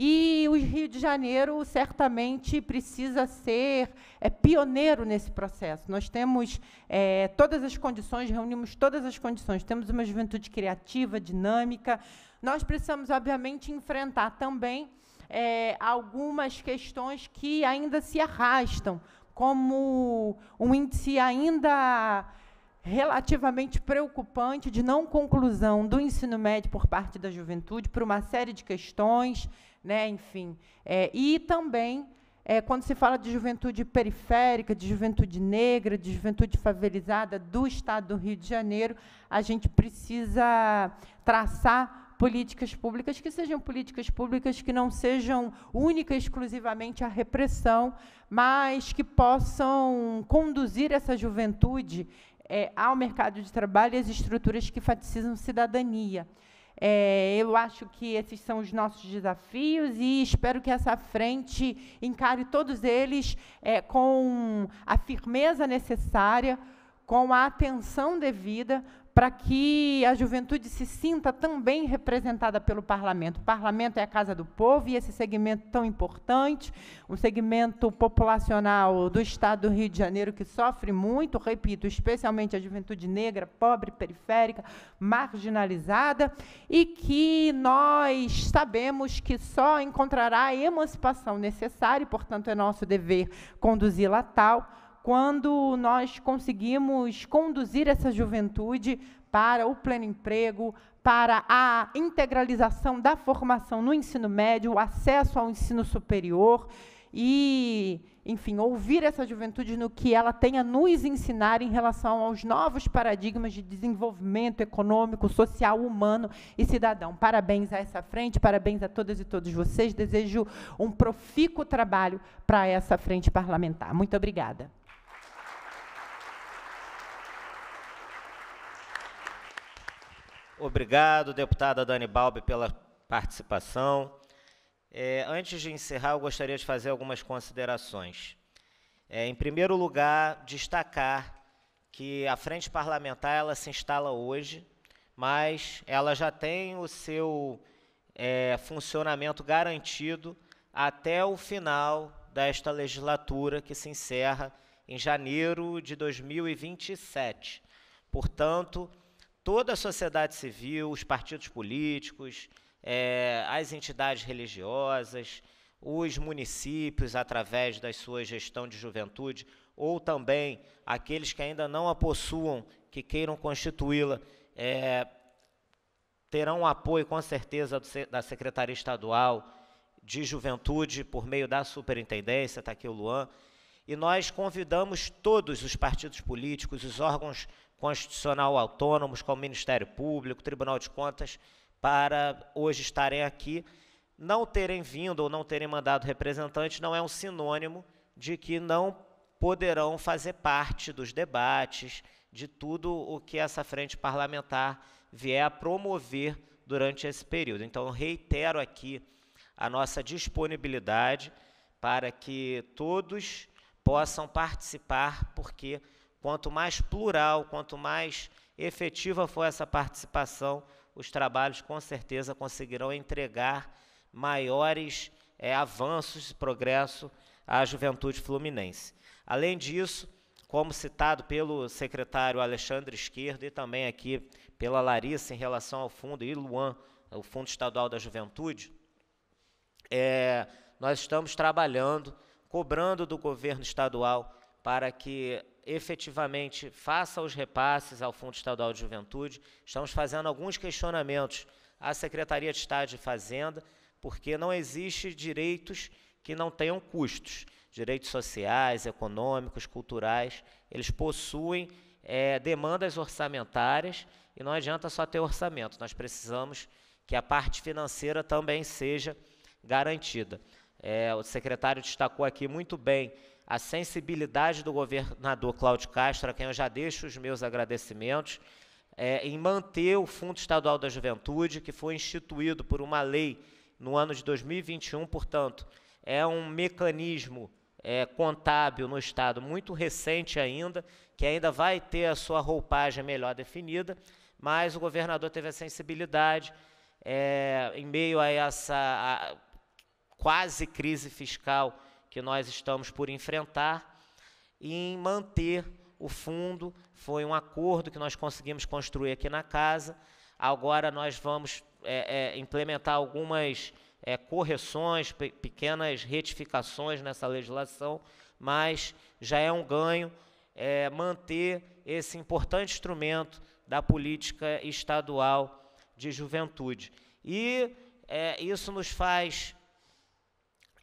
E o Rio de Janeiro certamente precisa ser é, pioneiro nesse processo. Nós temos é, todas as condições, reunimos todas as condições, temos uma juventude criativa, dinâmica. Nós precisamos, obviamente, enfrentar também é, algumas questões que ainda se arrastam, como um índice ainda relativamente preocupante de não conclusão do ensino médio por parte da juventude, por uma série de questões né? Enfim, é, e também é, quando se fala de juventude periférica, de juventude negra, de juventude favelizada do Estado do Rio de Janeiro, a gente precisa traçar políticas públicas que sejam políticas públicas que não sejam única e exclusivamente a repressão, mas que possam conduzir essa juventude é, ao mercado de trabalho e às estruturas que faticizam cidadania. É, eu acho que esses são os nossos desafios e espero que essa frente encare todos eles é, com a firmeza necessária, com a atenção devida, para que a juventude se sinta também representada pelo parlamento. O parlamento é a casa do povo e esse segmento tão importante, um segmento populacional do estado do Rio de Janeiro que sofre muito, repito, especialmente a juventude negra, pobre, periférica, marginalizada, e que nós sabemos que só encontrará a emancipação necessária, e, portanto, é nosso dever conduzi-la a tal quando nós conseguimos conduzir essa juventude para o pleno emprego, para a integralização da formação no ensino médio, o acesso ao ensino superior e, enfim, ouvir essa juventude no que ela tem a nos ensinar em relação aos novos paradigmas de desenvolvimento econômico, social, humano e cidadão. Parabéns a essa frente, parabéns a todas e todos vocês. Desejo um profícuo trabalho para essa frente parlamentar. Muito obrigada. Obrigado, deputada Dani Balbi, pela participação. É, antes de encerrar, eu gostaria de fazer algumas considerações. É, em primeiro lugar, destacar que a frente parlamentar ela se instala hoje, mas ela já tem o seu é, funcionamento garantido até o final desta legislatura, que se encerra em janeiro de 2027. Portanto, toda a sociedade civil, os partidos políticos, é, as entidades religiosas, os municípios, através da sua gestão de juventude, ou também aqueles que ainda não a possuam, que queiram constituí-la, é, terão apoio, com certeza, do, da Secretaria Estadual de Juventude, por meio da Superintendência, está aqui o Luan, e nós convidamos todos os partidos políticos, os órgãos constitucional autônomos, o Ministério Público, Tribunal de Contas, para hoje estarem aqui. Não terem vindo ou não terem mandado representante não é um sinônimo de que não poderão fazer parte dos debates, de tudo o que essa frente parlamentar vier a promover durante esse período. Então, reitero aqui a nossa disponibilidade para que todos possam participar, porque Quanto mais plural, quanto mais efetiva for essa participação, os trabalhos com certeza conseguirão entregar maiores é, avanços e progresso à juventude fluminense. Além disso, como citado pelo secretário Alexandre Esquerdo e também aqui pela Larissa em relação ao fundo e Luan, o Fundo Estadual da Juventude, é, nós estamos trabalhando, cobrando do governo estadual para que efetivamente faça os repasses ao Fundo Estadual de Juventude. Estamos fazendo alguns questionamentos à Secretaria de Estado de Fazenda, porque não existe direitos que não tenham custos. Direitos sociais, econômicos, culturais, eles possuem é, demandas orçamentárias e não adianta só ter orçamento, nós precisamos que a parte financeira também seja garantida. É, o secretário destacou aqui muito bem a sensibilidade do governador Cláudio Castro, a quem eu já deixo os meus agradecimentos, é, em manter o Fundo Estadual da Juventude, que foi instituído por uma lei no ano de 2021, portanto, é um mecanismo é, contábil no Estado muito recente ainda, que ainda vai ter a sua roupagem melhor definida, mas o governador teve a sensibilidade, é, em meio a essa a quase crise fiscal que nós estamos por enfrentar e em manter o fundo. Foi um acordo que nós conseguimos construir aqui na casa. Agora nós vamos é, é, implementar algumas é, correções, pe pequenas retificações nessa legislação, mas já é um ganho é, manter esse importante instrumento da política estadual de juventude. E é, isso nos faz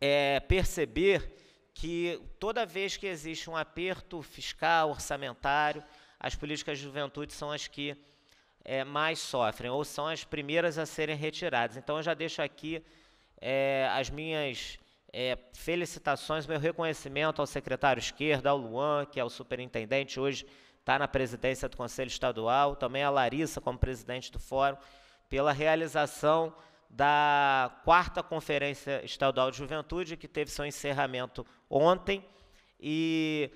é, perceber que toda vez que existe um aperto fiscal, orçamentário, as políticas de juventude são as que é, mais sofrem, ou são as primeiras a serem retiradas. Então, eu já deixo aqui é, as minhas é, felicitações, meu reconhecimento ao secretário esquerdo, ao Luan, que é o superintendente, hoje está na presidência do Conselho Estadual, também a Larissa, como presidente do Fórum, pela realização da quarta Conferência Estadual de Juventude, que teve seu encerramento ontem e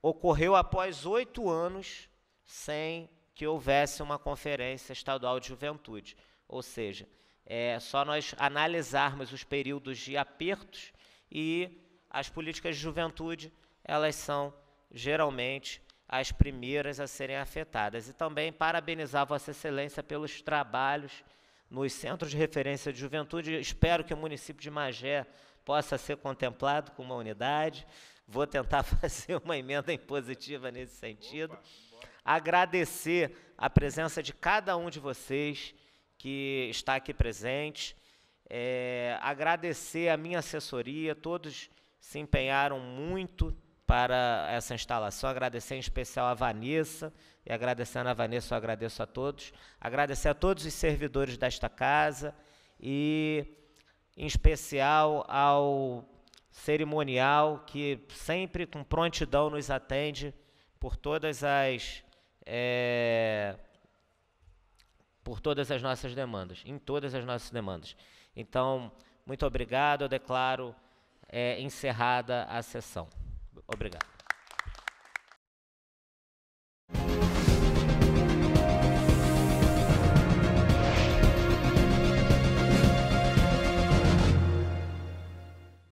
ocorreu após oito anos sem que houvesse uma Conferência Estadual de Juventude. Ou seja, é só nós analisarmos os períodos de apertos e as políticas de juventude, elas são geralmente as primeiras a serem afetadas. E também parabenizar Vossa Excelência pelos trabalhos nos centros de referência de juventude. Espero que o município de Magé possa ser contemplado com uma unidade. Vou tentar fazer uma emenda impositiva nesse sentido. Agradecer a presença de cada um de vocês que está aqui presente. É, agradecer a minha assessoria, todos se empenharam muito para essa instalação. Agradecer em especial a Vanessa, e agradecendo a Vanessa, eu agradeço a todos. Agradecer a todos os servidores desta casa e, em especial, ao cerimonial que sempre com prontidão nos atende por todas as. É, por todas as nossas demandas, em todas as nossas demandas. Então, muito obrigado, eu declaro é, encerrada a sessão. Obrigado.